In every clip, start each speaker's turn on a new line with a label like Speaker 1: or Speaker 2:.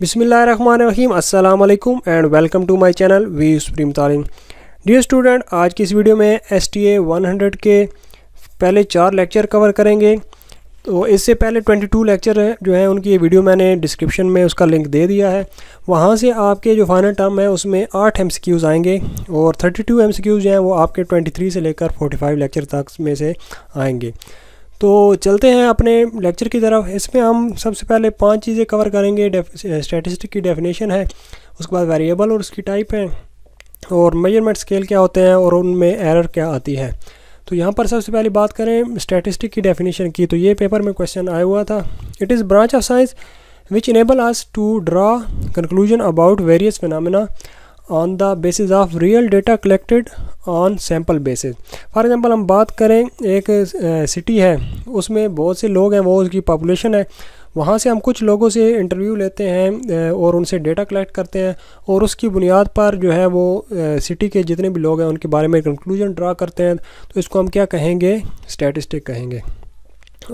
Speaker 1: बिसमीम अल्लाम and welcome to my channel we supreme Taleem dear student आज की इस वीडियो में S T A one hundred के पहले चार लेक्चर कवर करेंगे तो इससे पहले 22 लेक्चर जो है उनकी ये वीडियो मैंने डिस्क्रिप्शन में उसका लिंक दे दिया है वहाँ से आपके जो फाइनल टर्म है उसमें आठ एम आएंगे और टू एम जो हैं वो आपके थ्री से लेकर फाइव लेक्चर तक में से आएँगे तो चलते हैं अपने लेक्चर की तरफ इसमें हम सबसे पहले पांच चीज़ें कवर करेंगे स्टैटिस्टिक की डेफिनेशन है उसके बाद वेरिएबल और उसकी टाइप है और मेजरमेंट स्केल क्या होते हैं और उनमें एरर क्या आती है तो यहाँ पर सबसे पहले बात करें स्टैटिस्टिक की डेफिनेशन की तो ये पेपर में क्वेश्चन आया हुआ था it is branch of science which enable us to draw conclusion about various phenomena on the basis of real data collected on sample basis for example हम बात करें एक सिटी है उसमें बहुत से लोग हैं वो उसकी पॉपुलेशन है वहाँ से हम कुछ लोगों से इंटरव्यू लेते हैं और उनसे डेटा कलेक्ट करते हैं और उसकी बुनियाद पर जो है वो सिटी के जितने भी लोग हैं उनके बारे में कंक्लूजन ड्रा करते हैं तो इसको हम क्या कहेंगे स्टैटिस्टिक कहेंगे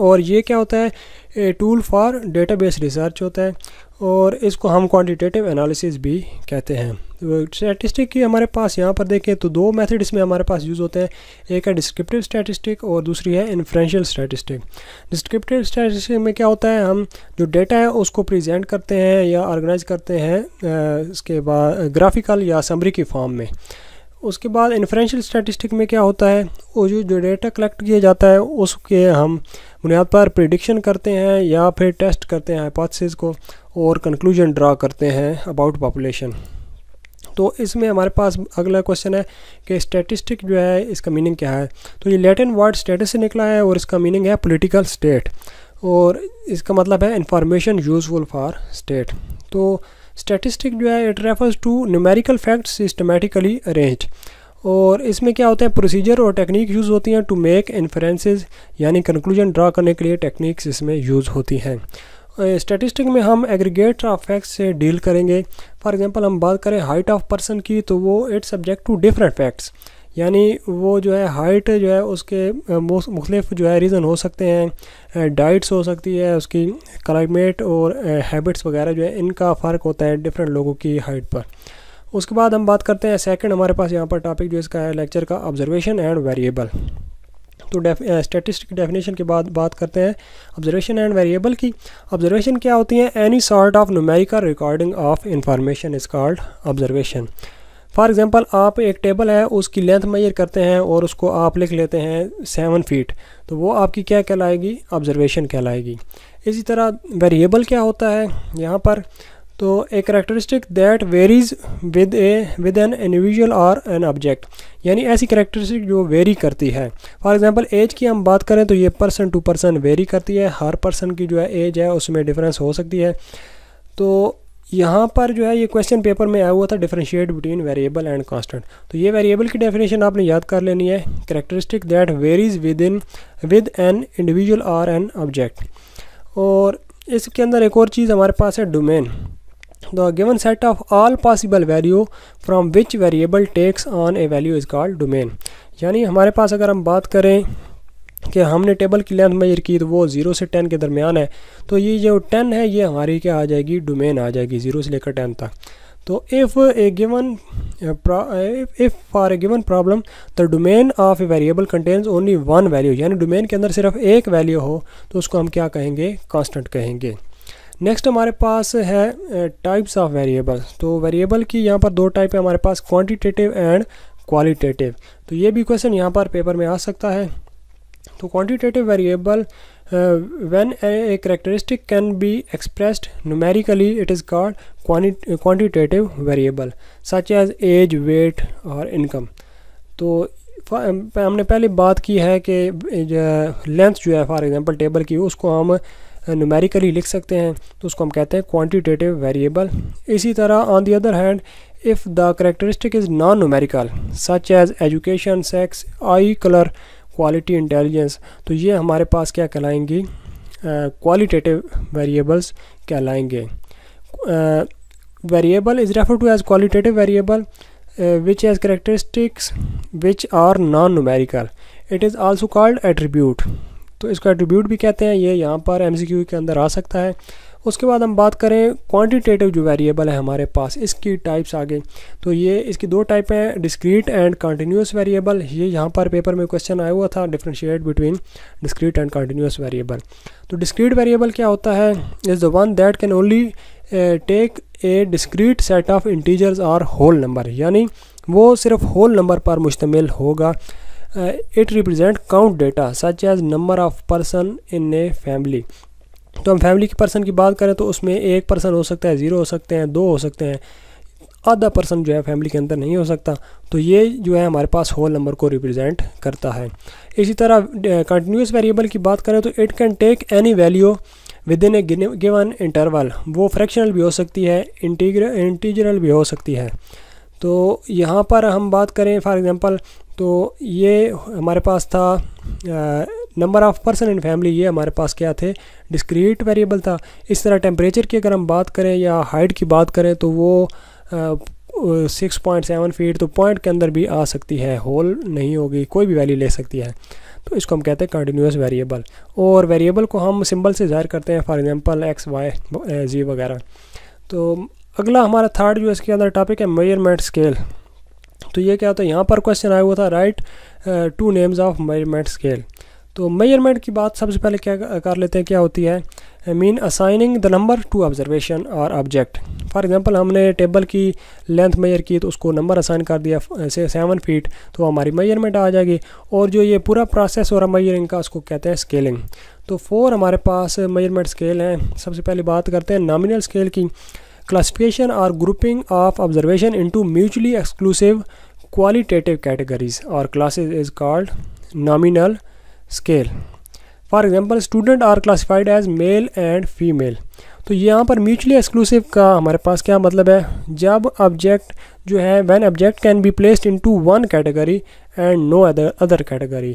Speaker 1: और ये क्या होता है a tool for database research होता है और इसको हम क्वांटिटेटिव एनालिसिस भी कहते हैं स्टैटिस्टिक तो की हमारे पास यहाँ पर देखें तो दो मेथड इसमें हमारे पास यूज़ होते हैं एक है डिस्क्रिप्टिव स्टैटिस्टिक और दूसरी है इन्फ्रेंशियल स्टैटिस्टिक डिस्क्रिप्टिव स्टैटिस्टिक में क्या होता है हम जो डेटा है उसको प्रेजेंट करते हैं या ऑर्गेनाइज करते हैं इसके बाद ग्राफिकल या समरी की फॉर्म में उसके बाद इन्फ्रेंशियल स्टैटिस्टिक में क्या होता है वो जो जो डेटा कलेक्ट किया जाता है उसके हम बुनियाद पर प्रिडिक्शन करते हैं या फिर टेस्ट करते हैं हाइपोथेसिस को और कंक्लूजन ड्रा करते हैं अबाउट पॉपुलेशन तो इसमें हमारे पास अगला क्वेश्चन है कि स्टैटिस्टिक जो है इसका मीनिंग क्या है तो ये लेटिन वर्ड स्टेटस से निकला है और इसका मीनिंग है पोलिटिकल स्टेट और इसका मतलब है इंफॉर्मेशन यूजफुल फॉर स्टेट तो स्टैटिस्टिक जो है it refers to numerical fact systematically arrange और इसमें क्या होता है प्रोसीजर और टेक्निक यूज़ होती हैं टू मेक इन्फ्रेंसेज यानी कंक्लूजन ड्रा करने के लिए टेक्निक्स इसमें यूज़ होती हैं स्टैटिस्टिक में हम एग्रीगेट ऑफ फैक्ट्स से डील करेंगे फॉर एग्जांपल हम बात करें हाइट ऑफ पर्सन की तो वो it subject to different facts यानी वो जो है हाइट जो है उसके मुख्तफ जो है रीज़न हो सकते हैं डाइट्स हो सकती है उसकी क्लाइमेट और हैबिट्स वगैरह जो है इनका फ़र्क होता है डिफरेंट लोगों की हाइट पर उसके बाद हम बात करते हैं सेकंड हमारे पास यहाँ पर टॉपिक जो इसका है लेक्चर का ऑब्जर्वेशन एंड वेरिएबल तो स्टेटिस्टिक डेफिनेशन के बाद बात करते हैं ऑब्जर्वेशन एंड वेरिएबल की ऑब्जर्वेशन क्या होती है any sort of numerical recording of information is called observation for example आप एक टेबल है उसकी लेंथ मैयर करते हैं और उसको आप लिख लेते हैं सेवन फीट तो वो आपकी क्या कहलाएगी ऑब्जर्वेशन कहलाएगी इसी तरह वेरिएबल क्या होता है यहाँ पर तो a characteristic that varies with a with an individual or an object यानी ऐसी करेक्टरिस्टिक जो वेरी करती है फॉर एग्जांपल एज की हम बात करें तो ये पर्सन टू पर्सन वेरी करती है हर पर्सन की जो है एज है उसमें डिफरेंस हो सकती है तो यहाँ पर जो है ये क्वेश्चन पेपर में आया हुआ था differentiate between variable and constant तो ये वेरिएबल की डेफिनेशन आपने याद कर लेनी है characteristic that varies with in with an individual or an object और इसके अंदर एक और चीज़ हमारे पास है domain the given set of all possible value from which variable takes on a value is called domain यानी हमारे पास अगर हम बात करें कि हमने टेबल की लेंथ मेजर की तो वो ज़ीरो से टेन के दरमियान है तो ये जो टेन है ये हमारी क्या आ जाएगी डोमेन आ जाएगी ज़ीरो से लेकर टेन तक तो if a given if for a given problem the domain of a variable contains only one value यानी डोमेन के अंदर सिर्फ एक वैल्यू हो तो उसको हम क्या कहेंगे कॉन्स्टेंट कहेंगे नेक्स्ट हमारे पास है टाइप्स ऑफ वेरिएबल तो वेरिएबल की यहाँ पर दो टाइप है हमारे पास क्वान्टिटेटिव एंड क्वालिटेटिव तो ये भी क्वेश्चन यहाँ पर पेपर में आ सकता है Uh, तो quantitative variable when a characteristic can be expressed numerically it is called quantitative variable such as as weight और इनकम तो हमने पहले बात की है कि लेंथ जो है फॉर एग्जांपल टेबल की उसको हम नुमेरिकली uh, लिख सकते हैं तो उसको हम कहते हैं क्वांटिटेटिव वेरिएबल इसी तरह on the other hand if the characteristic is non numerical such as education sex eye colour quality intelligence तो ये हमारे पास क्या कहलाएंगी क्वालिटेटिव वेरिएबल्स कहलाएंगे variable is refer to as qualitative variable which as characteristics which are non numerical it is also called attribute तो इसको attribute भी कहते हैं ये यहाँ पर एम के अंदर आ सकता है उसके बाद हम बात करें क्वांटिटेटिव जो वेरिएबल है हमारे पास इसकी टाइप्स आगे तो ये इसकी दो टाइप हैं डिस्क्रीट एंड कंटिन्यूस वेरिएबल ये यहाँ पर पेपर में क्वेश्चन आया हुआ था differentiate between discrete and continuous variable तो डिस्क्रीट वेरिएबल क्या होता है is the one that can only take a discrete set of integers or whole number यानी वो सिर्फ होल नंबर पर मुश्तमिल होगा it represent count data such as number of person in a family तो हम फैमिली के पर्सन की बात करें तो उसमें एक पर्सन हो सकता है ज़ीरो हो सकते हैं दो हो सकते हैं आधा पर्सन जो है फैमिली के अंदर नहीं हो सकता तो ये जो है हमारे पास होल नंबर को रिप्रेजेंट करता है इसी तरह कंटिन्यूस वेरिएबल की बात करें तो it can take any value within a given interval वो फ्रैक्शनल भी हो सकती है इंटीजरल भी हो सकती है तो यहाँ पर हम बात करें फॉर एग्ज़ाम्पल तो ये हमारे पास था number of person in family ये हमारे पास क्या थे डिस्क्रीट वेरिएबल था इस तरह टेम्परेचर की अगर हम बात करें या हाइट की बात करें तो वो सिक्स पॉइंट सेवन फीट तो पॉइंट के अंदर भी आ सकती है होल नहीं होगी कोई भी वैल्यू ले सकती है तो इसको हम कहते हैं कंटिन्यूस वेरिएबल और वेरिएबल को हम सिंबल से ज़ाहिर करते हैं for example X Y Z वगैरह तो अगला हमारा थर्ड जो इसके अंदर टॉपिक है मेजरमेंट स्केल तो ये क्या होता है यहाँ पर क्वेश्चन आया हुआ था write two names of measurement scale तो मेजरमेंट की बात सबसे पहले क्या कर लेते हैं क्या होती है mean assigning the number to observation or object for example हमने टेबल की लेंथ मेजर की तो उसको नंबर असाइन कर दिया से सेवन फीट तो हमारी मेजरमेंट आ जाएगी और जो ये पूरा प्रोसेस हो रहा मेजरिंग का उसको कहते हैं स्केलिंग तो फोर हमारे पास मेजरमेंट स्केल हैं सबसे पहले बात करते हैं नॉमिनल स्केल की classification or grouping of observation into mutually exclusive qualitative categories or classes is called nominal scale for example student are classified as male and female तो यहाँ पर म्यूचुअली एक्सक्लूसिव का हमारे पास क्या मतलब है जब ऑब्जेक्ट जो है when object can be into one category and no other other category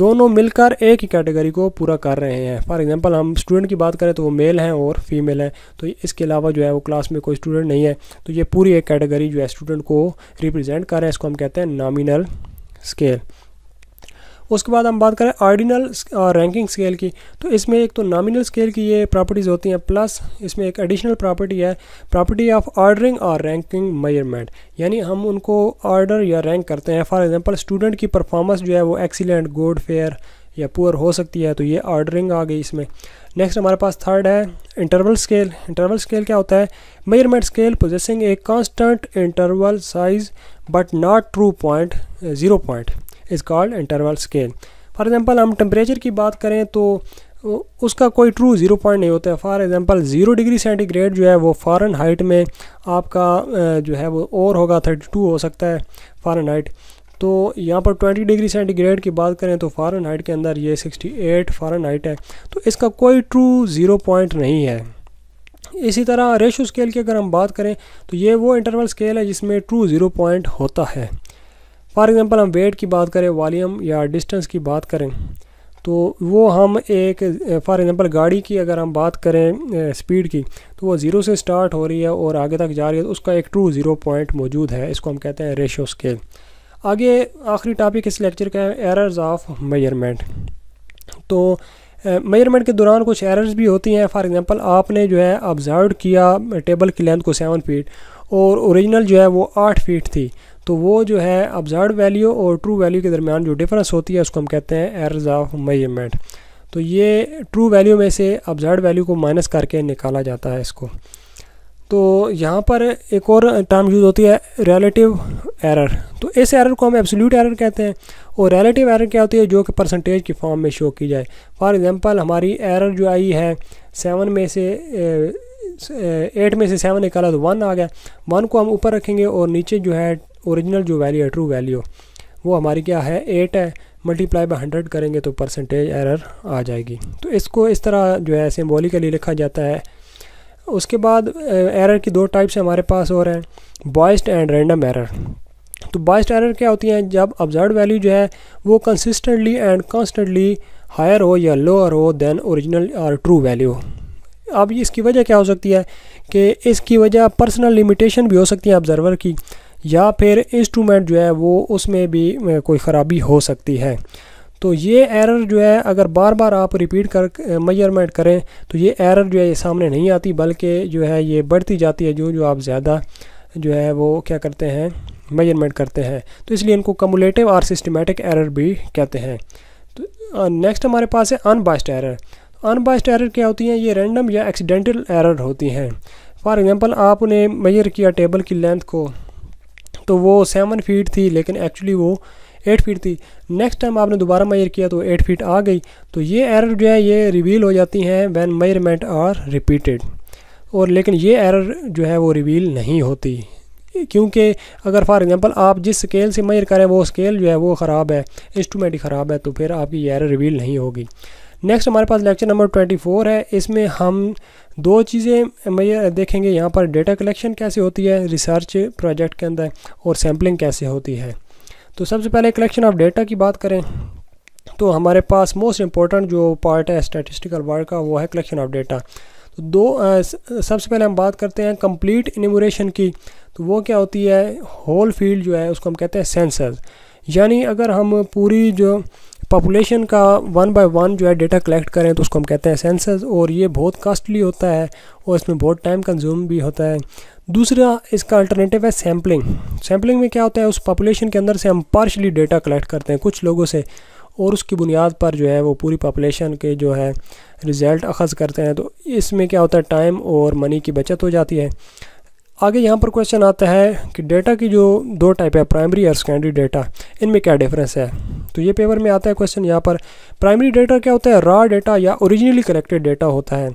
Speaker 1: दोनों मिलकर एक ही कैटेगरी को पूरा कर रहे हैं फॉर एग्जांपल हम स्टूडेंट की बात करें तो वो मेल हैं और फीमेल हैं तो इसके अलावा जो है वो क्लास में कोई स्टूडेंट नहीं है तो ये पूरी एक कैटेगरी जो है स्टूडेंट को रिप्रेजेंट कर रहे हैं इसको हम कहते हैं नॉमिनल स्केल उसके बाद हम बात करें ऑर्डिनल रैंकिंग स्केल की तो इसमें एक तो नॉमिनल स्केल की ये प्रॉपर्टीज़ होती हैं प्लस इसमें एक एडिशनल प्रॉपर्टी है property of ordering or ranking measurement यानी हम उनको ऑर्डर या रैंक करते हैं फॉर एग्जांपल स्टूडेंट की परफॉर्मेंस जो है वो एक्सीलेंट गुड फेयर या पुअर हो सकती है तो ये ऑर्डरिंग आ गई इसमें नेक्स्ट हमारे पास थर्ड है इंटरवल स्केल इंटरवल स्केल क्या होता है measurement scale possessing a constant interval size but not true point zero point is called interval scale for example हम टेम्परेचर की बात करें तो उसका कोई ट्रू ज़ीरो पॉइंट नहीं होता है for example zero degree centigrade जो है वो फ़ारन हाइट में आपका जो है वो और होगा थर्टी टू हो सकता है फ़ारन हाइट तो यहाँ पर ट्वेंटी डिग्री सेंटीग्रेड की बात करें तो फ़ारन हाइट के अंदर ये सिक्सटी एट फ़ारन हाइट है तो इसका कोई ट्रू ज़ीरो पॉइंट नहीं है इसी तरह रेशो स्केल की अगर हम बात करें तो ये वो इंटरवल स्केल है जिसमें ट्रू ज़ीरो पॉइंट होता है फॉर एग्ज़ाम्पल हम वेट की बात करें वॉलीम या डिस्टेंस की बात करें तो वो हम एक फॉर एग्ज़ाम्पल गाड़ी की अगर हम बात करें स्पीड की तो वो ज़ीरो से स्टार्ट हो रही है और आगे तक जा रही है तो उसका एक ट्रू ज़ीरो पॉइंट मौजूद है इसको हम कहते हैं रेशो स्केल आगे आखिरी टॉपिक इस लेक्चर का है एरर्स ऑफ मेजरमेंट तो मेजरमेंट के दौरान कुछ एरर्स भी होती हैं फॉर एग्ज़ाम्पल आपने जो है ऑब्जर्व किया टेबल की लेंथ को सेवन फीट और ओरिजिनल जो है वो आठ फीट थी तो वो जो है ऑब्जर्व वैल्यू और ट्रू वैल्यू के दरमियान जो डिफरेंस होती है उसको हम कहते हैं एरर्स ऑफ मेजरमेंट तो ये ट्रू वैल्यू में से ऑब्जर्व वैल्यू को माइनस करके निकाला जाता है इसको तो यहाँ पर एक और टर्म यूज़ होती है रिलेटिव एरर तो इस एरर को हम एब्सोल्यूट एरर कहते हैं और रिलेटिव एरर क्या होती है जो कि परसेंटेज की फॉर्म में शो की जाए फॉर एग्जांपल हमारी एरर जो आई है सेवन में से एट eh, eh, में से सेवन निकाला तो वन आ गया वन को हम ऊपर रखेंगे और नीचे जो है ओरिजिनल जो वैल्यू है ट्रू वैल्यू वो हमारी क्या है एट है मल्टीप्लाई बाई हंड्रेड करेंगे तो परसेंटेज एरर आ जाएगी तो इसको इस तरह जो है सिम्बोलिकली लिखा जाता है उसके बाद एरर की दो टाइप्स हमारे पास हो रहे हैं बॉइस्ड एंड रैंडम एरर तो बाइस्ट एरर क्या होती हैं जब ऑब्जर्व वैल्यू जो है वो कंसिस्टेंटली एंड कॉन्स्टेंटली हायर हो या लोअर हो than original or true value अब इसकी वजह क्या हो सकती है कि इसकी वजह पर्सनल लिमिटेशन भी हो सकती है ऑब्जर्वर की या फिर इंस्ट्रूमेंट जो है वो उसमें भी कोई ख़राबी हो सकती है तो ये एरर जो है अगर बार बार आप रिपीट कर मेजरमेंट करें तो ये एरर जो है ये सामने नहीं आती बल्कि जो है ये बढ़ती जाती है जो जो आप ज़्यादा जो है वो क्या करते हैं मेजरमेंट करते हैं तो इसलिए इनको कमुलेटिव और सिस्टमेटिक एरर भी कहते हैं तो नेक्स्ट हमारे पास है अनबाइस्ड एरर अनबाइस्ड एरर क्या होती हैं ये रेंडम या एक्सीडेंटल एरर होती हैं फॉर एग्ज़ाम्पल आपने मेजर किया टेबल की लेंथ को तो वो सेवन फीट थी लेकिन एक्चुअली वो एट फीट थी नेक्स्ट टाइम आपने दोबारा मयर किया तो एट फीट आ गई तो ये एरर जो है ये रिवील हो जाती हैं वैन मयरमेंट आर रिपीटेड और लेकिन ये एरर जो है वो रिवील नहीं होती क्योंकि अगर फॉर एग्जांपल आप जिस स्केल से मयर करें वो स्केल जो है वो ख़राब है इंस्ट्रूमेंट ही ख़राब है तो फिर आपकी ये एरर रिवील नहीं होगी नेक्स्ट हमारे पास लेक्चर नंबर ट्वेंटी फोर है इसमें हम दो चीज़ें मैं देखेंगे यहाँ पर डेटा कलेक्शन कैसे होती है रिसर्च प्रोजेक्ट के अंदर और सैम्पलिंग कैसे होती है तो सबसे पहले कलेक्शन ऑफ डेटा की बात करें तो हमारे पास मोस्ट इम्पॉर्टेंट जो पार्ट है स्टैटिस्टिकल वर्ड का वो है कलेक्शन ऑफ डेटा तो दो सबसे पहले हम बात करते हैं कंप्लीट इनमोरेशन की तो वो क्या होती है होल फील्ड जो है उसको हम कहते हैं सेंसर यानी अगर हम पूरी जो पॉपुलेशन का वन बाय वन जो है डेटा कलेक्ट करें तो उसको हम कहते हैं सेंसस और ये बहुत कास्टली होता है और इसमें बहुत टाइम कंज्यूम भी होता है दूसरा इसका अल्टरनेटिव है सैम्पलिंग सैम्पलिंग में क्या होता है उस पॉपुलेशन के अंदर से हम पार्शली डेटा कलेक्ट करते हैं कुछ लोगों से और उसकी बुनियाद पर जो है वो पूरी पॉपुलेशन के जो है रिज़ल्ट अखज़ करते हैं तो इसमें क्या होता है टाइम और मनी की बचत हो जाती है आगे यहाँ पर क्वेश्चन आता है कि डेटा की जो दो टाइप है प्राइमरी और सेकेंडरी डेटा इनमें क्या डिफरेंस है तो ये पेपर में आता है क्वेश्चन यहाँ पर प्राइमरी डेटा क्या होता है रॉ डेटा या ओरिजिनली कलेक्टेड डेटा होता है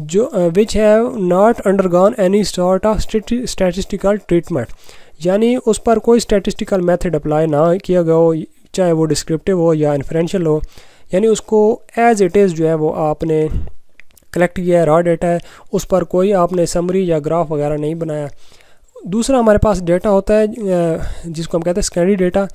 Speaker 1: जो which have not undergone any sort of statistical treatment यानी उस पर कोई स्टैटिस्टिकल मेथड अप्लाई ना किया गया हो चाहे वो डिस्क्रिप्टिव हो या इन्फ्रेंशल हो यानी उसको एज इट इज़ जो है वो आपने कलेक्ट किया है रॉ डेटा है उस पर कोई आपने समरी या ग्राफ वगैरह नहीं बनाया दूसरा हमारे पास डेटा होता है जिसको हम कहते हैं secondary data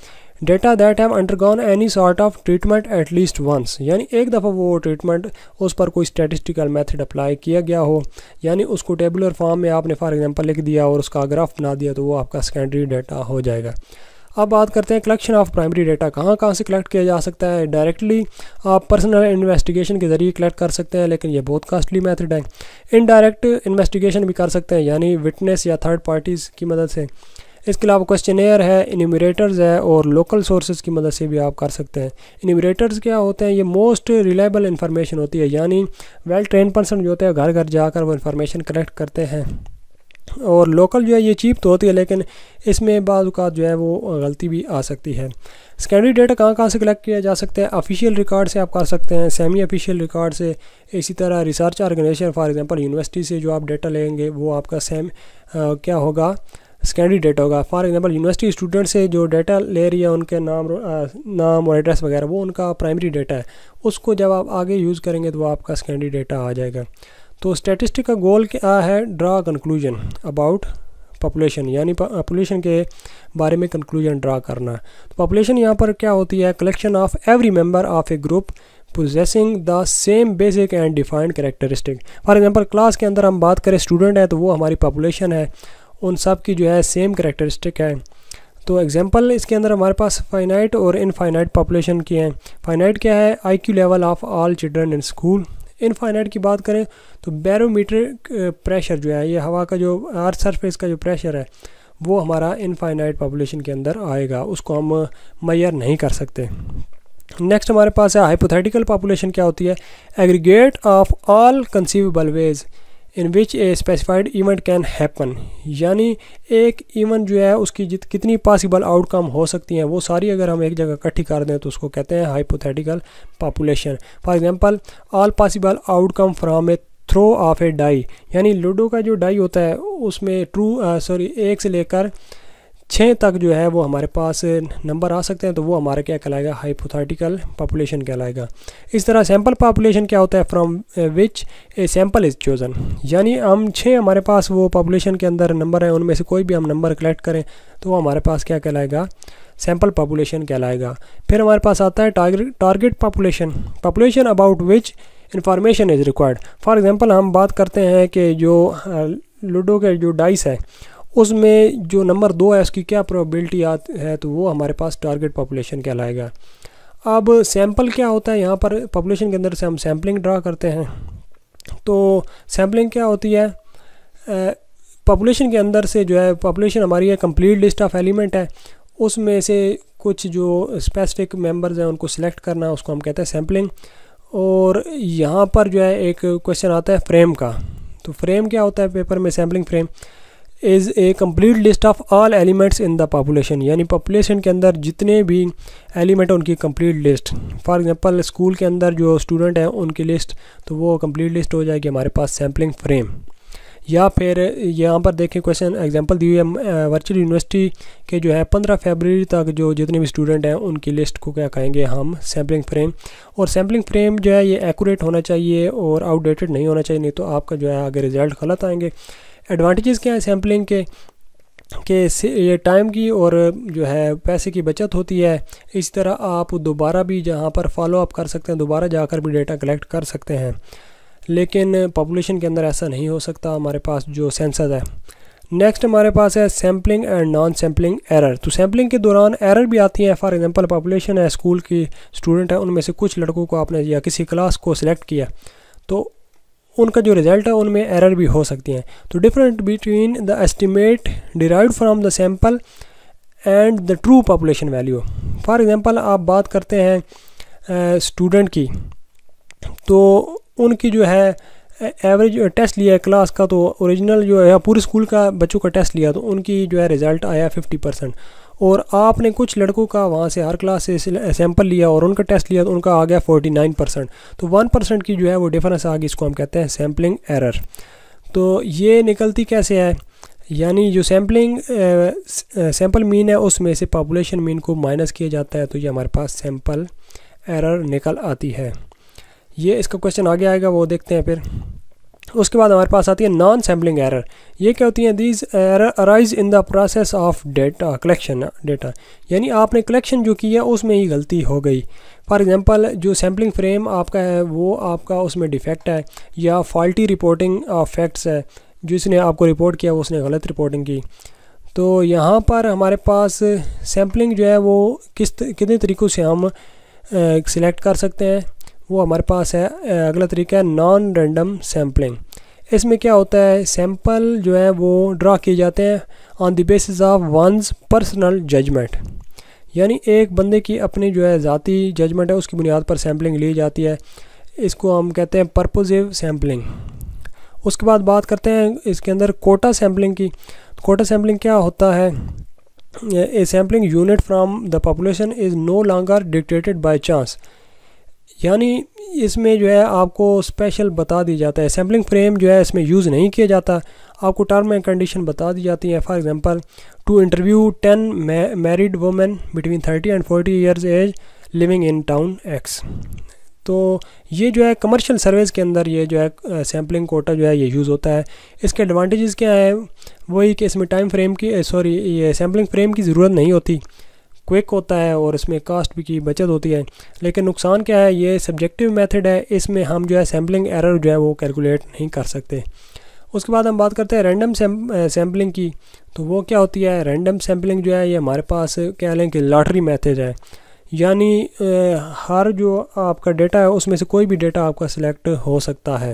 Speaker 1: data that have undergone any sort of treatment at least once यानी एक दफ़ा वो ट्रीटमेंट उस पर कोई स्टेटिस्टिकल मेथड अप्लाई किया गया हो यानी उसको टेबुलर फॉर्म में आपने फॉर एग्जांपल लिख दिया और उसका ग्राफ बना दिया तो वो आपका सेकेंडरी डेटा हो जाएगा अब बात करते हैं कलेक्शन ऑफ प्राइमरी डेटा कहाँ कहाँ से कलेक्ट किया जा सकता है डायरेक्टली आप पर्सनल इन्वेस्टिगेशन के ज़रिए कलेक्ट कर सकते हैं लेकिन ये बहुत कास्टली मैथड है इनडायरेक्ट इन्वेस्टिगेशन भी कर सकते हैं यानी विटनेस या थर्ड पार्टीज़ की मदद से इसके अलावा क्वेश्चन है इन्यूमरेटर्स है और लोकल सोर्सेज की मदद से भी आप कर सकते हैं इनिमरेटर्स क्या होते हैं ये मोस्ट रिलायबल इन्फॉर्मेशन होती है यानी वेल ट्रेन पर्सन जो होते हैं घर घर जाकर वो इन्फॉर्मेशन कलेक्ट करते हैं और लोकल जो है ये चीप तो होती है लेकिन इसमें बाज़ात जो है वो गलती भी आ सकती है सेकेंडरी डेटा कहाँ कहाँ से कलेक्ट किया जा सकता है ऑफिशियल रिकॉर्ड से आप कर सकते हैं सेमी ऑफिशियल रिकॉर्ड से इसी तरह research organization for example university से जो आप डेटा लेंगे वो आपका सेम आ, क्या होगा सेकेंडरी डेटा होगा फॉर एग्जाम्पल यूनिवर्सिटी स्टूडेंट से जो डेटा ले रही है उनके नाम आ, नाम और एड्रेस वगैरह वो उनका प्राइमरी डेटा है उसको जब आप आगे यूज़ करेंगे तो वो आपका सेकेंडरी डेटा आ जाएगा तो स्टेटिस्टिक का गोल क्या है ड्रा कंक्लूजन अबाउट पॉपुलेशन यानी पॉपुलेशन के बारे में कंक्लूजन ड्रा करना तो पॉपुलेशन यहाँ पर क्या होती है collection of every member of a group possessing the same basic and defined characteristic for example class के अंदर हम बात करें स्टूडेंट है तो वो हमारी पॉपुलेशन है उन सब की जो है सेम करेक्टरिस्टिक है तो एग्ज़ाम्पल इसके अंदर हमारे पास फाइनाइट और इनफाइनाइट पॉपुलेशन की हैं फाइनाइट क्या है Q level of all children in school infinite की बात करें तो बैरोमीटर प्रेशर जो है ये हवा का जो अर्थ सरफेस का जो प्रेशर है वो हमारा इनफाइनाइट पॉपुलेशन के अंदर आएगा उसको हम मैयर नहीं कर सकते नेक्स्ट हमारे पास है हाइपोथेटिकल पॉपुलेशन क्या होती है aggregate of all conceivable ways in which a specified event can happen यानी एक इवेंट जो है उसकी जित कितनी पॉसिबल आउटकम हो सकती हैं वो सारी अगर हम एक जगह इकट्ठी कर दें तो उसको कहते हैं hypothetical population for example all possible outcome from a throw of a die यानी लूडो का जो डाई होता है उसमें ट्रू सॉरी एक से लेकर छः तक जो है वो हमारे पास नंबर आ सकते हैं तो वो हमारा क्या कहलाएगा हाइपोथेटिकल पॉपुलेशन कहलाएगा इस तरह सैम्पल पॉपुलेशन क्या होता है from which a sample is chosen यानी हम छः हमारे पास वो पॉपुलेशन के अंदर नंबर हैं उनमें से कोई भी हम नंबर कलेक्ट करें तो वो हमारे पास क्या कहलाएगा सैंपल पॉपुलेशन कहलाएगा फिर हमारे पास आता है target population population about which information is required for example हम बात करते हैं कि जो लूडो के जो डाइस है उसमें जो नंबर दो है उसकी क्या प्रोबेबिलिटी है तो वो हमारे पास टारगेट पॉपुलेशन कहलाएगा अब सैम्पल क्या होता है यहाँ पर पॉपुलेशन के अंदर से हम सैम्पलिंग ड्रा करते हैं तो सैम्पलिंग क्या होती है पॉपुलेशन के अंदर से जो है पॉपुलेशन हमारी है कंप्लीट लिस्ट ऑफ एलिमेंट है उसमें से कुछ जो स्पेसिफिक मेंबर्स हैं उनको सिलेक्ट करना उसको हम कहते हैं सैम्पलिंग और यहाँ पर जो है एक क्वेश्चन आता है फ्रेम का तो फ्रेम क्या होता है पेपर में sampling frame is a complete list of all elements in the population यानी पॉपुलेशन के अंदर जितने भी एलिमेंट हैं उनकी complete list for example school के अंदर जो स्टूडेंट हैं उनकी लिस्ट तो वो कम्प्लीट लिस्ट हो जाएगी हमारे पास सैम्पलिंग फ्रेम या फिर यहाँ पर देखें क्वेश्चन एग्जांपल दी हुई है वर्चुअल यूनिवर्सिटी के जो है पंद्रह फरवरी तक जो जितने भी स्टूडेंट हैं उनकी लिस्ट को क्या कहेंगे हम सैम्पलिंग फ्रेम और सैम्पलिंग फ्रेम जो है ये एक्यूरेट होना चाहिए और आउटडेटेड नहीं होना चाहिए नहीं तो आपका जो है आगे रिजल्ट गलत आएंगे एडवांटेजेस क्या हैं सैम्पलिंग के कि ये टाइम की और जो है पैसे की बचत होती है इस तरह आप दोबारा भी जहाँ पर फॉलो अप कर सकते हैं दोबारा जाकर भी डेटा कलेक्ट कर सकते हैं लेकिन पॉपुलेशन के अंदर ऐसा नहीं हो सकता हमारे पास जो सेंसर है नेक्स्ट हमारे पास है sampling and non sampling error तो सैम्पलिंग के दौरान एरर भी आती हैं फॉर एग्जांपल पॉपुलेशन है स्कूल की स्टूडेंट है उनमें से कुछ लड़कों को आपने या किसी क्लास को सिलेक्ट किया तो उनका जो रिजल्ट है उनमें एरर भी हो सकती हैं तो different between the estimate derive from the sample and the true population value for example आप बात करते हैं स्टूडेंट की तो उनकी जो है एवरेज टेस्ट लिया है क्लास का तो ओरिजिनल जो है पूरे स्कूल का बच्चों का टेस्ट लिया तो उनकी जो है रिज़ल्ट आया फिफ्टी परसेंट और आपने कुछ लड़कों का वहाँ से हर क्लास से सैंपल लिया और उनका टेस्ट लिया तो उनका आ गया फोर्टी नाइन परसेंट तो वन परसेंट की जो है वो डिफरेंस आ गई इसको हम कहते हैं सैम्पलिंग एरर तो ये निकलती कैसे है यानी जो सैम्पलिंग सैम्पल मीन है उसमें से पॉपुलेशन मीन को माइनस किया जाता है तो ये हमारे पास सैम्पल एरर निकल आती है ये इसका क्वेश्चन आगे आएगा वो देखते हैं फिर उसके बाद हमारे पास आती है नॉन सैम्पलिंग एरर ये क्या होती है these error arise in the process of data collection data यानी आपने कलेक्शन जो किया उसमें ही गलती हो गई फॉर एग्ज़ाम्पल जो सैम्पलिंग फ्रेम आपका है वो आपका उसमें डिफेक्ट है या फॉल्टी रिपोर्टिंग ऑफ फैक्ट्स है जिसने आपको रिपोर्ट किया उसने गलत रिपोर्टिंग की तो यहाँ पर हमारे पास सैम्पलिंग जो है वो किस कितने तरीक़ों से हम सिलेक्ट कर सकते हैं वो हमारे पास है अगला तरीका है नॉन रैंडम सैम्पलिंग इसमें क्या होता है सैम्पल जो है वो ड्रा किए जाते हैं on the basis of one's personal judgement यानी एक बंदे की अपनी जो है ज़ाती जजमेंट है उसकी बुनियाद पर सैम्पलिंग ली जाती है इसको हम कहते हैं परपोजिव सैम्पलिंग उसके बाद बात करते हैं इसके अंदर कोटा सैम्पलिंग की कोटा सैम्पलिंग क्या होता है a sampling unit from the population is no longer dictated by chance यानी इसमें जो है आपको स्पेशल बता दिया जाता है सैम्पलिंग फ्रेम जो है इसमें यूज़ नहीं किया जाता आपको टर्म एंड कंडीशन बता दी जाती है for example to interview ten married women between thirty and forty years age living in town X तो ये जो है कमर्शियल सर्विस के अंदर ये जो है सैम्पलिंग कोटा जो है ये यूज़ होता है इसके एडवांटेजेस क्या है वही कि इसमें टाइम फ्रेम की सॉरी ये सैम्पलिंग फ्रेम की ज़रूरत नहीं होती क्विक होता है और इसमें कास्ट भी की बचत होती है लेकिन नुकसान क्या है ये सब्जेक्टिव मेथड है इसमें हम जो है सैम्पलिंग एरर जो है वो कैलकुलेट नहीं कर सकते उसके बाद हम बात करते हैं रैंडम सैम्पलिंग की तो वो क्या होती है रैंडम सैम्पलिंग जो है ये हमारे पास कह लें कि लॉटरी मैथड है यानी हर जो आपका डेटा है उसमें से कोई भी डेटा आपका सिलेक्ट हो सकता है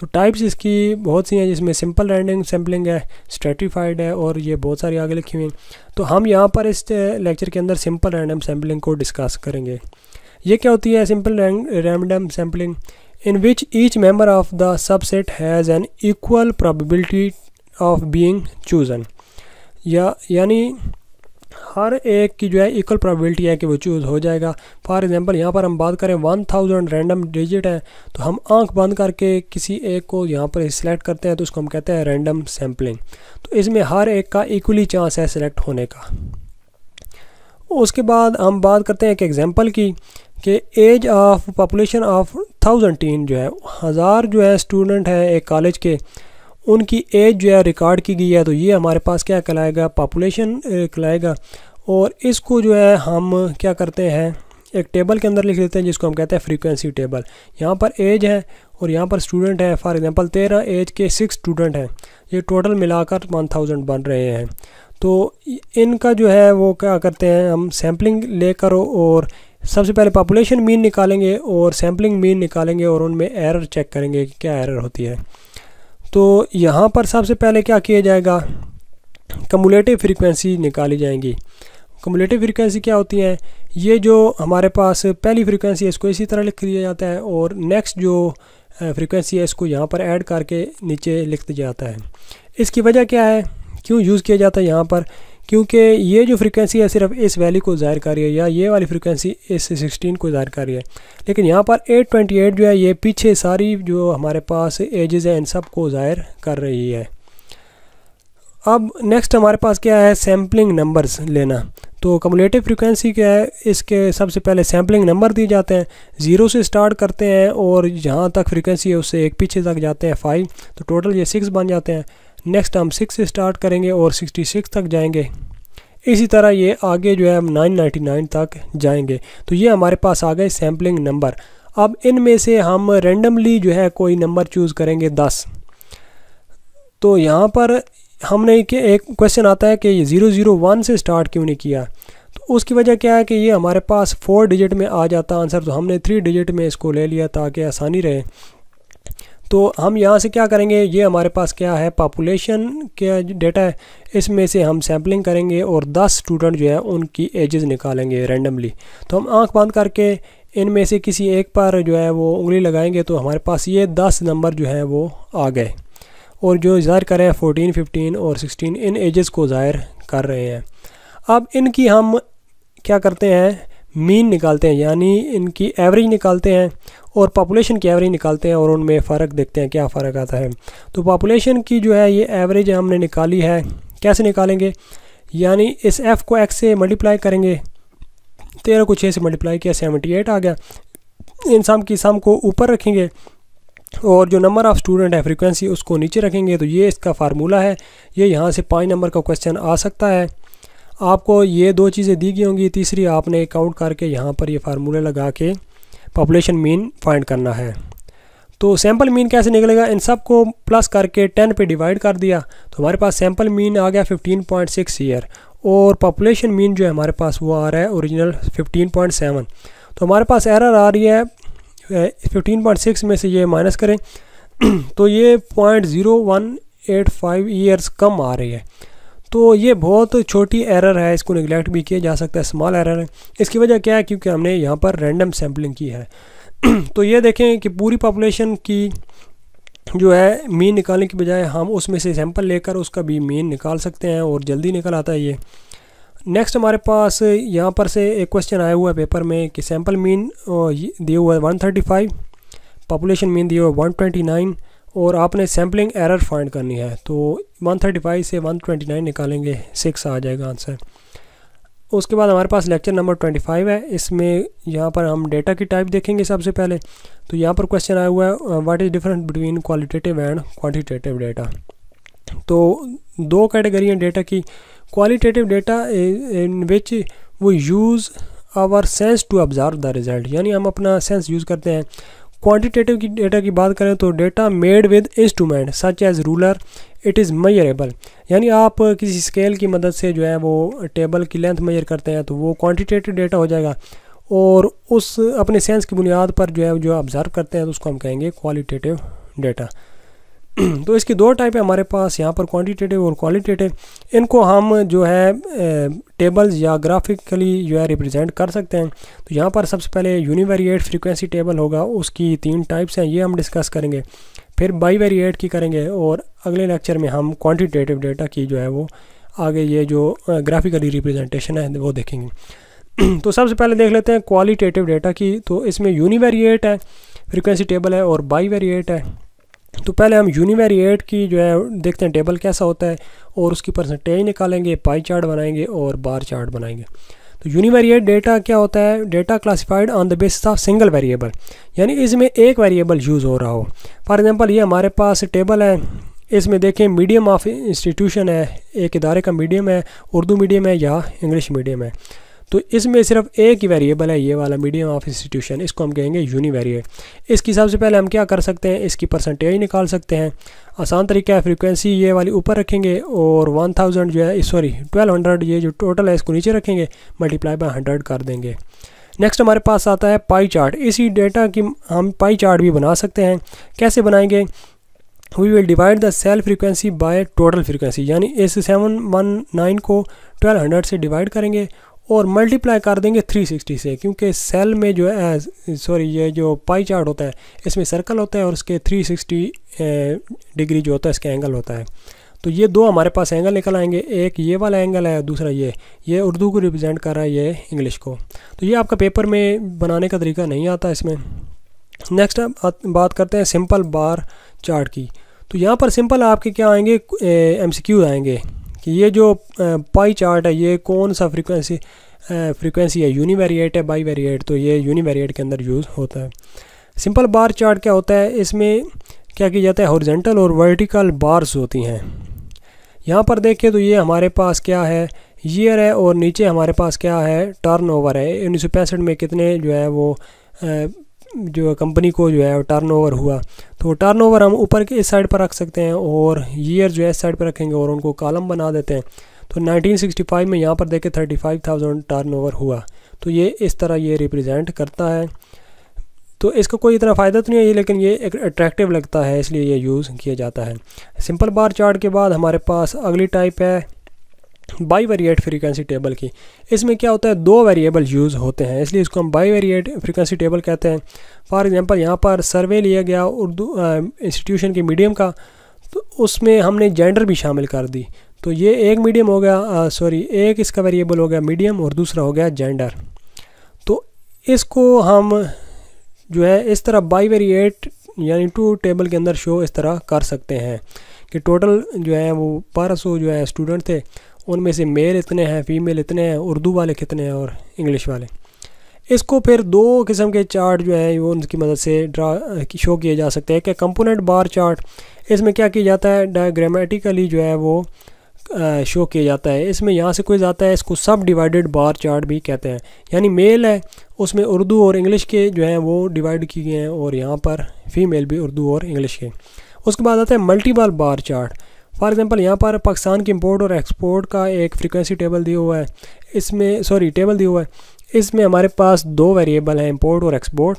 Speaker 1: तो टाइप्स इसकी बहुत सी हैं जिसमें सिंपल रैंडम सैम्पलिंग है स्ट्रेटिफाइड है और ये बहुत सारी आगे लिखी हुई हैं तो हम यहाँ पर इस लेक्चर के अंदर सिंपल रैंडम सैम्पलिंग को डिस्कस करेंगे ये क्या होती है simple random sampling in which each member of the subset has an equal probability of being chosen या यानी हर एक की जो है इक्वल प्रोबेबिलिटी है कि वो चूज़ हो जाएगा फॉर एग्जांपल यहाँ पर हम बात करें वन थाउजेंड रैंडम डिजिट है तो हम आंख बंद करके किसी एक को यहाँ पर सिलेक्ट करते हैं तो उसको हम कहते हैं रैंडम सैम्पलिंग तो इसमें हर एक का इक्वली चांस है सिलेक्ट होने का उसके बाद हम बात करते हैं एक एग्जाम्पल की कि age of population of thousand teen जो है हज़ार जो है स्टूडेंट हैं एक कॉलेज के उनकी एज जो है रिकॉर्ड की गई है तो ये हमारे पास क्या कहलाएगा पॉपुलेशन uh, कहलाएगा और इसको जो है हम क्या करते हैं एक टेबल के अंदर लिख देते हैं जिसको हम कहते हैं फ्रीक्वेंसी टेबल यहाँ पर एज है और यहाँ पर स्टूडेंट है फॉर एग्जांपल तेरह एज के सिक्स स्टूडेंट हैं ये टोटल मिलाकर वन थाउजेंड बन रहे हैं तो इनका जो है वो क्या करते हैं हम सैम्पलिंग लेकर और सबसे पहले पॉपुलेशन मीन निकालेंगे और सैम्पलिंग मीन निकालेंगे और उनमें एरर चेक करेंगे कि क्या एरर होती है तो यहाँ पर सबसे पहले क्या किया जाएगा कमुलेटिव फ्रीक्वेंसी निकाली जाएंगी कमुलेटिव फ्रीक्वेंसी क्या होती है ये जो हमारे पास पहली फ्रीक्वेंसी है इसको इसी तरह लिख दिया जाता है और नेक्स्ट जो फ्रीक्वेंसी है इसको यहाँ पर ऐड करके नीचे लिख दिया जाता है इसकी वजह क्या है क्यों यूज़ किया जाता है यहाँ पर क्योंकि ये जो फ्रिक्वेंसी है सिर्फ इस वैल्यू को ज़ाहिर कर रही है या ये वाली फ्रीक्वेंसी इस 16 को ज़ाहिर कर रही है लेकिन यहाँ पर एट ट्वेंटी एट जो है ये पीछे सारी जो हमारे पास एजेस हैं इन सब को ज़ाहिर कर रही है अब नेक्स्ट हमारे पास क्या है सैम्पलिंग नंबर्स लेना तो कमुलेटिव फ्रिक्वेंसी क्या है इसके सबसे पहले सैम्पलिंग नंबर दिए जाते हैं ज़ीरो से स्टार्ट करते हैं और जहाँ तक फ्रिक्वेंसी है उससे एक पीछे तक जाते हैं फाइव तो टोटल ये सिक्स बन जाते हैं नेक्स्ट हम सिक्स से स्टार्ट करेंगे और सिक्सटी सिक्स तक जाएंगे इसी तरह ये आगे जो है हम नाइन नाइन्टी नाइन तक जाएंगे तो ये हमारे पास आ गए सैम्पलिंग नंबर अब इनमें से हम रेंडमली जो है कोई नंबर चूज़ करेंगे दस तो यहाँ पर हमने एक क्वेश्चन आता है कि ये ज़ीरो ज़ीरो वन से स्टार्ट क्यों नहीं किया तो उसकी वजह क्या है कि ये हमारे पास फोर डिजिट में आ जाता आंसर तो हमने थ्री डिजिट में इसको ले लिया ताकि आसानी रहे तो हम यहाँ से क्या करेंगे ये हमारे पास क्या है पॉपुलेशन क्या डेटा है इसमें से हम सैम्पलिंग करेंगे और 10 स्टूडेंट जो है उनकी एजेस निकालेंगे रेंडमली तो हम आंख बंद करके इनमें से किसी एक पर जो है वो उंगली लगाएंगे तो हमारे पास ये 10 नंबर जो है वो आ गए और जो ज़ाहिर कर रहे हैं फोटीन फिफ्टीन और सिक्सटीन इन एजेस को ज़ाहिर कर रहे हैं अब इनकी हम क्या करते हैं मीन निकालते हैं यानी इनकी एवरेज निकालते हैं और पॉपुलेशन की एवरेज निकालते हैं और उनमें फ़र्क देखते हैं क्या फ़र्क आता है तो पॉपुलेशन की जो है ये एवरेज हमने निकाली है कैसे निकालेंगे यानी इस एफ़ को एक्स से मल्टीप्लाई करेंगे तेरह को छः से मल्टीप्लाई किया सेवेंटी एट आ गया इन सम की सम को ऊपर रखेंगे और जो नंबर ऑफ़ स्टूडेंट है फ्रीक्वेंसी उसको नीचे रखेंगे तो ये इसका फार्मूला है ये यहाँ से पाँच नंबर का क्वेश्चन आ सकता है आपको ये दो चीज़ें दी गई होंगी तीसरी आपने काउंट करके यहाँ पर ये फार्मूले लगा के पॉपुलेशन मीन फाइंड करना है तो सैम्पल मीन कैसे निकलेगा इन सब को प्लस करके टेन पे डिवाइड कर दिया तो हमारे पास सैम्पल मीन आ गया फिफ्टीन पॉइंट सिक्स ईयर और पॉपुलेशन मीन जो है हमारे पास वो आ रहा है ओरिजिनल फिफ्टीन पॉइंट सेवन तो हमारे पास एरर आ रही है फिफ्टीन पॉइंट सिक्स में से ये माइनस करें तो ये point zero one eight five years कम आ रही है तो ये बहुत छोटी एरर है इसको निगलेक्ट भी किया जा सकता है स्मॉल एरर है इसकी वजह क्या है क्योंकि हमने यहाँ पर रैंडम सैम्पलिंग की है तो ये देखें कि पूरी पॉपुलेशन की जो है मीन निकालने की बजाय हम उसमें से सैंपल लेकर उसका भी मीन निकाल सकते हैं और जल्दी निकल आता है ये नेक्स्ट हमारे पास यहाँ पर से एक क्वेश्चन आया हुआ है पेपर में कि सैंपल मीन दिए हुआ है 135 पॉपुलेशन मीन दिए हुआ है नाइन और आपने सैम्पलिंग एरर फाइंड करनी है तो 135 से 129 निकालेंगे सिक्स आ जाएगा आंसर उसके बाद हमारे पास लेक्चर नंबर 25 है इसमें यहाँ पर हम डेटा की टाइप देखेंगे सबसे पहले तो यहाँ पर क्वेश्चन आया हुआ है what is difference between qualitative and quantitative data तो दो कैटेगरी हैं डेटा की क्वालिटेटिव डेटा इन विच वो use our sense to observe the result यानी हम अपना सेंस यूज़ करते हैं क्वांटिटेटिव की डेटा की बात करें तो data made with instrument such as ruler it is measurable यानी आप किसी स्केल की मदद से जो है वो टेबल की लेंथ मेजर करते हैं तो वो क्वांटिटेटिव डेटा हो जाएगा और उस अपने सेंस की बुनियाद पर जो है जो ऑब्ज़र्व करते हैं तो उसको हम कहेंगे क्वालिटेटिव डेटा तो इसकी दो टाइप है हमारे पास यहाँ पर क्वांटिटेटिव और क्वालिटेटिव इनको हम जो है टेबल्स या ग्राफिकली जो है रिप्रेजेंट कर सकते हैं तो यहाँ पर सबसे पहले यूनिवेरिएट फ्रीक्वेंसी टेबल होगा उसकी तीन टाइप्स हैं ये हम डिस्कस करेंगे फिर बाई की करेंगे और अगले लेक्चर में हम क्वान्टिटेटिव डेटा की जो है वो आगे ये जो ग्राफिकली रिप्रजेंटेशन है वो देखेंगे तो सबसे पहले देख लेते हैं क्वालिटेटिव डेटा की तो इसमें यूनिवेरिएट है फ्रीक्वेंसी टेबल है और बाई है तो पहले हम यूनिवेरिएट की जो है देखते हैं टेबल कैसा होता है और उसकी परसेंटेज निकालेंगे पाई चार्ट बनाएंगे और बार चार्ट बनाएंगे तो यूनिवेरिएट डेटा क्या होता है data classified on the basis of single variable यानी इसमें एक वेरिएबल यूज़ हो रहा हो फॉर एग्ज़ाम्पल ये हमारे पास टेबल है इसमें देखें मीडियम ऑफ इंस्टीट्यूशन है एक इदारे का मीडियम है उर्दू मीडियम है या इंग्लिश मीडियम है तो इसमें सिर्फ एक ही वेरिएबल है ये वाला मीडियम ऑफ इंस्टीट्यूशन इसको हम कहेंगे यूनिवेरिएट इसके हिसाब से पहले हम क्या कर सकते हैं इसकी परसेंटेज निकाल सकते हैं आसान तरीका है फ्रीक्वेंसी ये वाली ऊपर रखेंगे और 1000 जो है सॉरी 1200 ये जो टोटल है इसको नीचे रखेंगे मल्टीप्लाई बाई हंड्रेड कर देंगे नेक्स्ट हमारे पास आता है पाई चार्ट इसी डेटा की हम पाई चार्ट भी बना सकते हैं कैसे बनाएंगे we will divide the cell frequency by total frequency यानी इस सेवन वन नाइन को ट्वेल्व हंड्रेड से डिवाइड करेंगे और मल्टीप्लाई कर देंगे 360 से क्योंकि सेल में जो है सॉरी ये जो पाई चार्ट होता है इसमें सर्कल होता है और उसके 360 डिग्री जो होता है इसका एंगल होता है तो ये दो हमारे पास एंगल निकल आएंगे एक ये वाला एंगल है दूसरा ये ये उर्दू को रिप्रेजेंट कर रहा है ये इंग्लिश को तो ये आपका पेपर में बनाने का तरीका नहीं आता इसमें नेक्स्ट बात करते हैं सिंपल बार चार्ट की तो यहाँ पर सिंपल आपके क्या आएंगे एम आएंगे कि ये जो पाई चार्ट है ये कौन सा फ्रीक्वेंसी फ्रीक्वेंसी है यूनिवेरिएट है बाई वेरिएट तो ये यूनिवेरिएट के अंदर यूज़ होता है सिंपल बार चार्ट क्या होता है इसमें क्या किया जाता है हॉरिजेंटल और वर्टिकल बार्स होती हैं यहाँ पर देखें तो ये हमारे पास क्या है ईयर है और नीचे हमारे पास क्या है टर्नओवर है उन्नीस में कितने जो है वो जो कंपनी को जो है टर्नओवर हुआ तो टर्नओवर हम ऊपर के इस साइड पर रख सकते हैं और ईयर जो है इस साइड पर रखेंगे और उनको कॉलम बना देते हैं तो 1965 में यहाँ पर देखे 35,000 टर्नओवर हुआ तो ये इस तरह ये रिप्रेजेंट करता है तो इसका कोई इतना फ़ायदा तो नहीं है लेकिन ये एक अट्रैक्टिव लगता है इसलिए ये यूज़ किया जाता है सिंपल बार चार्ट के बाद हमारे पास अगली टाइप है बाई वेरिएट फ्रीक्वेंसी टेबल की इसमें क्या होता है दो वेरिएबल यूज़ होते हैं इसलिए इसको हम बाई वेरिएट फ्रीक्वेंसी टेबल कहते हैं फॉर एग्जांपल यहाँ पर सर्वे लिया गया उर्दू इंस्टीट्यूशन के मीडियम का तो उसमें हमने जेंडर भी शामिल कर दी तो ये एक मीडियम हो गया सॉरी एक इसका वेरिएबल हो गया मीडियम और दूसरा हो गया जेंडर तो इसको हम जो है इस तरह बाई वेरिएट यानी टू टेबल के अंदर शो इस तरह कर सकते हैं कि टोटल जो है वो सौ जो है स्टूडेंट थे उनमें से मेल इतने हैं फीमेल इतने हैं उर्दू वाले कितने हैं और इंग्लिश वाले इसको फिर दो किस्म के चार्ट जो हैं वो उनकी मदद से ड्रा शो किए जा सकते हैं कि कंपोनेंट बार चार्ट इसमें क्या किया जाता है डायग्रामेटिकली जो है वो शो किया जाता है इसमें यहाँ से कोई जाता है इसको सब डिवाइडेड बार चार्ट भी कहते हैं यानी मेल है उसमें उर्दू और इंग्लिश के जो हैं वो डिवाइड किए गए हैं और यहाँ पर फीमेल भी उर्दू और इंग्लिश के उसके बाद आता है multiple bar chart for example यहाँ पर पाकिस्तान की इंपोर्ट और एक्सपोर्ट का एक फ्रीक्वेंसी टेबल दिया हुआ है इसमें सॉरी टेबल दिया हुआ है इसमें हमारे पास दो वेरिएबल हैं इंपोर्ट और एक्सपोर्ट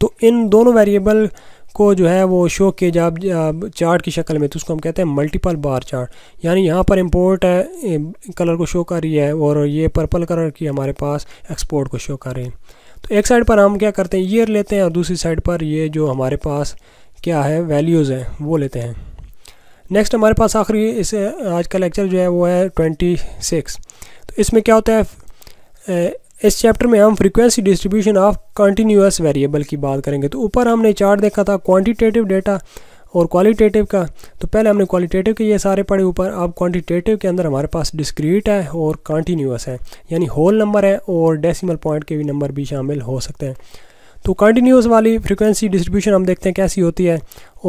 Speaker 1: तो इन दोनों वेरिएबल को जो है वो शो किए जब चार्ट की शक्ल में तो उसको हम कहते हैं मल्टीपल बार चार्ट यानी यहाँ पर इंपोर्ट है कलर को शो कर रही है और ये पर्पल कलर की हमारे पास एक्सपोर्ट को शो कर रही है तो एक साइड पर हम क्या करते हैं ईयर लेते हैं और दूसरी साइड पर ये जो हमारे पास क्या है वैल्यूज़ हैं वो लेते हैं नेक्स्ट हमारे पास आखिरी इस आज का लेक्चर जो है वो है ट्वेंटी सिक्स तो इसमें क्या होता है इस चैप्टर में हम frequency distribution of continuous variable की बात करेंगे तो ऊपर हमने चार्ट देखा था क्वांटिटेटिव डेटा और क्वालिटेटिव का तो पहले हमने क्वालिटेटिव के ये सारे पढ़े ऊपर अब क्वांटिटेटिव के अंदर हमारे पास डिस्क्रीट है और कंटिन्यूस है यानी होल नंबर है और डेसिमल पॉइंट के भी नंबर भी शामिल हो सकते हैं तो कंटिन्यूस वाली फ्रिक्वेंसी डिस्ट्रीब्यूशन हम देखते हैं कैसी होती है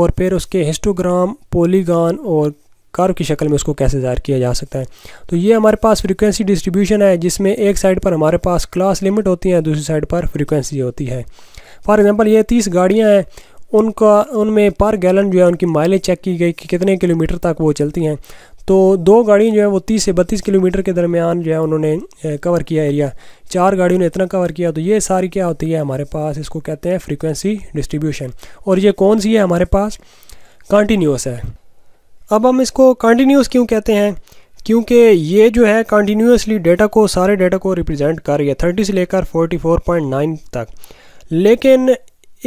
Speaker 1: और फिर उसके हिस्टोग्राम पोलीगान और कर्व की शक्ल में उसको कैसे ज़ाहिर किया जा सकता है तो ये हमारे पास फ्रीक्वेंसी डिस्ट्रीब्यूशन है जिसमें एक साइड पर हमारे पास क्लास लिमिट होती है दूसरी साइड पर फ्रीक्वेंसी होती है फॉर एग्ज़ाम्पल ये तीस गाड़ियाँ हैं उनका उनमें पर गैलन जो है उनकी माइलेज चेक की गई कि कितने किलोमीटर तक वो चलती हैं तो दो गाड़ियाँ जो है वो तीस से बत्तीस किलोमीटर के दरमियान जो है उन्होंने कवर किया एरिया चार गाड़ियों ने इतना कवर किया तो ये सारी क्या होती है हमारे पास इसको कहते हैं फ्रीक्वेंसी डिस्ट्रीब्यूशन और ये कौन सी है हमारे पास कंटिन्यूस है अब हम इसको कंटिन्यूस क्यों कहते हैं क्योंकि ये जो है कंटिन्यूसली डेटा को सारे डेटा को रिप्रेजेंट कर रही है थर्टी से लेकर फोर्टी फोर पॉइंट नाइन तक लेकिन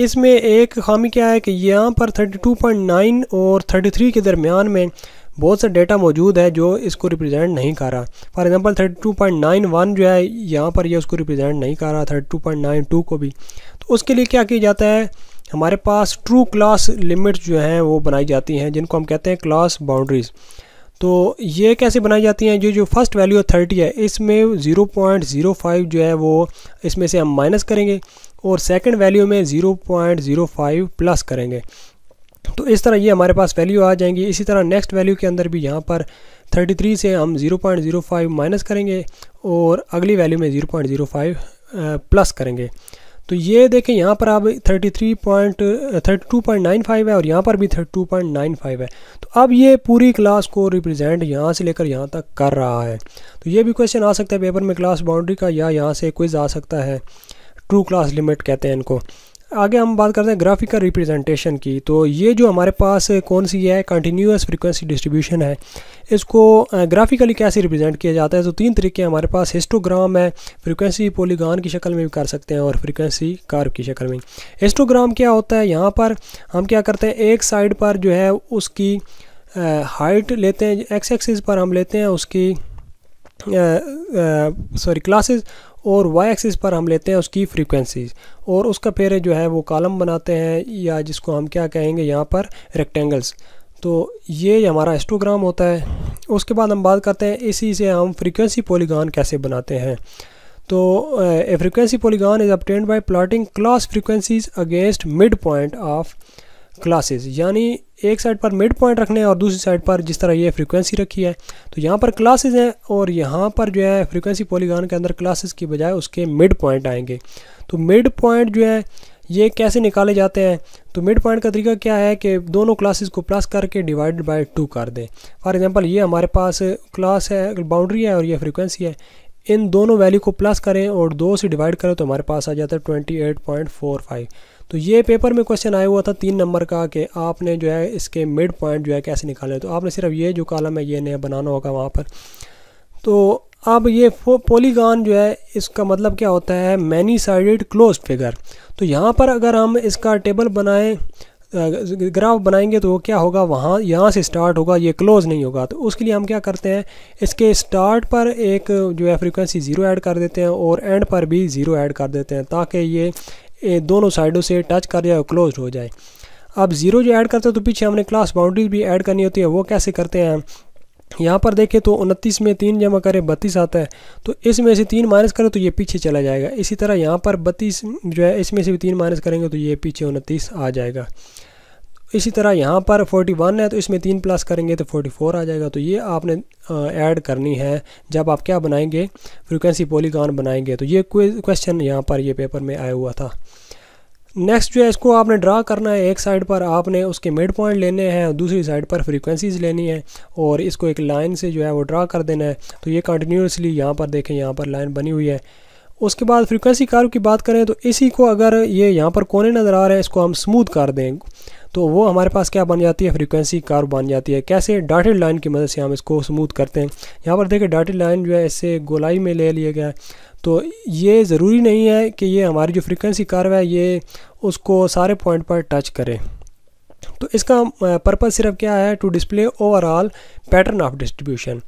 Speaker 1: इसमें एक खामी क्या है कि यहाँ पर थर्टी टू पॉइंट नाइन और थर्टी थ्री के दरमियान में बहुत सा डेटा मौजूद है जो इसको रिप्रेजेंट नहीं कर रहा फॉर एग्जांपल 32.91 जो है यहाँ पर ये उसको रिप्रेजेंट नहीं कर रहा 32.92 को भी तो उसके लिए क्या किया जाता है हमारे पास ट्रू क्लास लिमिट्स जो हैं वो बनाई जाती हैं जिनको हम कहते हैं क्लास बाउंड्रीज़ तो ये कैसे बनाई जाती हैं जो जो फर्स्ट वैल्यू थर्टी है इसमें ज़ीरो पॉइंट ज़ीरो फाइव जो है वो इसमें से हम माइनस करेंगे और सेकंड वैल्यू में zero point zero five plus करेंगे तो इस तरह ये हमारे पास वैल्यू आ जाएंगी इसी तरह नेक्स्ट वैल्यू के अंदर भी यहाँ पर 33 से हम 0.05 माइनस करेंगे और अगली वैल्यू में 0.05 प्लस करेंगे तो ये देखें यहाँ पर अब 33 point thirty two point nine five है और यहाँ पर भी thirty two point nine five है तो अब ये पूरी क्लास को रिप्रेजेंट यहाँ से लेकर यहाँ तक कर रहा है तो ये भी क्वेश्चन आ सकता है पेपर में क्लास बाउंड्री का या यहाँ से क्विज़ आ सकता है ट्रू क्लास लिमिट कहते हैं इनको आगे हम बात करते हैं ग्राफिकल रिप्रेजेंटेशन की तो ये जो हमारे पास कौन सी है कंटिन्यूस फ्रीक्वेंसी डिस्ट्रीब्यूशन है इसको ग्राफिकली कैसे रिप्रेजेंट किया जाता है तो तीन तरीके हमारे पास हिस्टोग्राम है फ्रीक्वेंसी पोलीगान की शक्ल में भी कर सकते हैं और फ्रीक्वेंसी कार्व की शक्ल में हिस्टोग्राम क्या होता है यहाँ पर हम क्या करते हैं एक साइड पर जो है उसकी हाइट लेते हैं एक्स एक्सिस पर हम लेते हैं उसकी सॉरी क्लासेस और वाई एक्सिस पर हम लेते हैं उसकी फ्रीक्वेंसीज और उसका फिर जो है वो कॉलम बनाते हैं या जिसको हम क्या कहेंगे यहाँ पर रेक्टेंगल्स तो ये हमारा एस्टोग्राम होता है उसके बाद हम बात करते हैं इसी से हम फ्रीक्वेंसी पोलीगान कैसे बनाते हैं तो a frequency polygon is obtained by plotting class frequencies against mid point of classes यानी एक साइड पर मिड पॉइंट रखने हैं और दूसरी साइड पर जिस तरह ये फ्रीक्वेंसी रखी है तो यहाँ पर क्लासेस हैं और यहाँ पर जो है फ्रीक्वेंसी पॉलीगान के अंदर क्लासेस की बजाय उसके मिड पॉइंट आएंगे तो मिड पॉइंट जो है ये कैसे निकाले जाते हैं तो मिड पॉइंट का तरीका क्या है कि दोनों क्लासेस को प्लस करके डिवाइड बाय टू कर दें फॉर एग्जांपल ये हमारे पास क्लास है बाउंड्री है और ये फ्रीक्वेंसी है इन दोनों वैल्यू को प्लस करें और दो से डिवाइड करें तो हमारे पास आ जाता है twenty eight point four five तो ये पेपर में क्वेश्चन आया हुआ था तीन नंबर का कि आपने जो है इसके मिड पॉइंट जो है कैसे निकाले तो आपने सिर्फ ये जो कॉलम है ये नया बनाना होगा वहाँ पर तो अब ये पोलीगान जो है इसका मतलब क्या होता है मैनी साइडेड क्लोज फिगर तो यहाँ पर अगर हम इसका टेबल बनाएं ग्राफ बनाएंगे तो वो क्या होगा वहाँ यहाँ से स्टार्ट होगा ये क्लोज़ नहीं होगा तो उसके लिए हम क्या करते हैं इसके स्टार्ट पर एक जो है फ्रीक्वेंसी ज़ीरो ऐड कर देते हैं और एंड पर भी ज़ीरो ऐड कर देते हैं ताकि ये दोनों साइडों से टच कर जाए और क्लोज हो जाए अब ज़ीरो जो ऐड करते हैं तो पीछे हमने क्लास बाउंड्रीज भी ऐड करनी होती है वो कैसे करते हैं यहाँ पर देखें तो उनतीस में तीन जमा करें बत्तीस आता है तो इसमें से तीन माइनस करें तो ये पीछे चला जाएगा इसी तरह यहाँ पर बत्तीस जो है इसमें से भी तीन माइनस करेंगे तो ये पीछे उनतीस आ जाएगा इसी तरह यहाँ पर 41 है तो इसमें तीन प्लस करेंगे तो 44 आ जाएगा तो ये आपने ऐड करनी है जब आप क्या बनाएंगे फ्रिक्वेंसी पॉलीगॉन बनाएंगे तो ये क्वेश्चन यहाँ पर ये पेपर में आया हुआ था नेक्स्ट जो है इसको आपने ड्रा करना है एक साइड पर आपने उसके मिड पॉइंट लेने हैं और दूसरी साइड पर फ्रीक्वेंसीज लेनी है और इसको एक लाइन से जो है वो ड्रा कर देना है तो ये कंटिन्यूसली यहाँ पर देखें यहाँ पर लाइन बनी हुई है उसके बाद फ्रीक्वेंसी कार्व की बात करें तो इसी को अगर ये यहाँ पर कोने नज़र आ रहे हैं इसको हम स्मूथ कर दें तो वो हमारे पास क्या बन जाती है फ्रीक्वेंसी कार्व बन जाती है कैसे डाटेड लाइन की मदद से हम इसको स्मूथ करते हैं यहाँ पर देखें डाटेड लाइन जो है इससे गोलाई में ले लिया गया है तो ये ज़रूरी नहीं है कि ये हमारी जो फ्रिक्वेंसी कार्व है ये उसको सारे पॉइंट पर टच करें तो इसका पर्पज़ सिर्फ क्या है to display overall pattern of distribution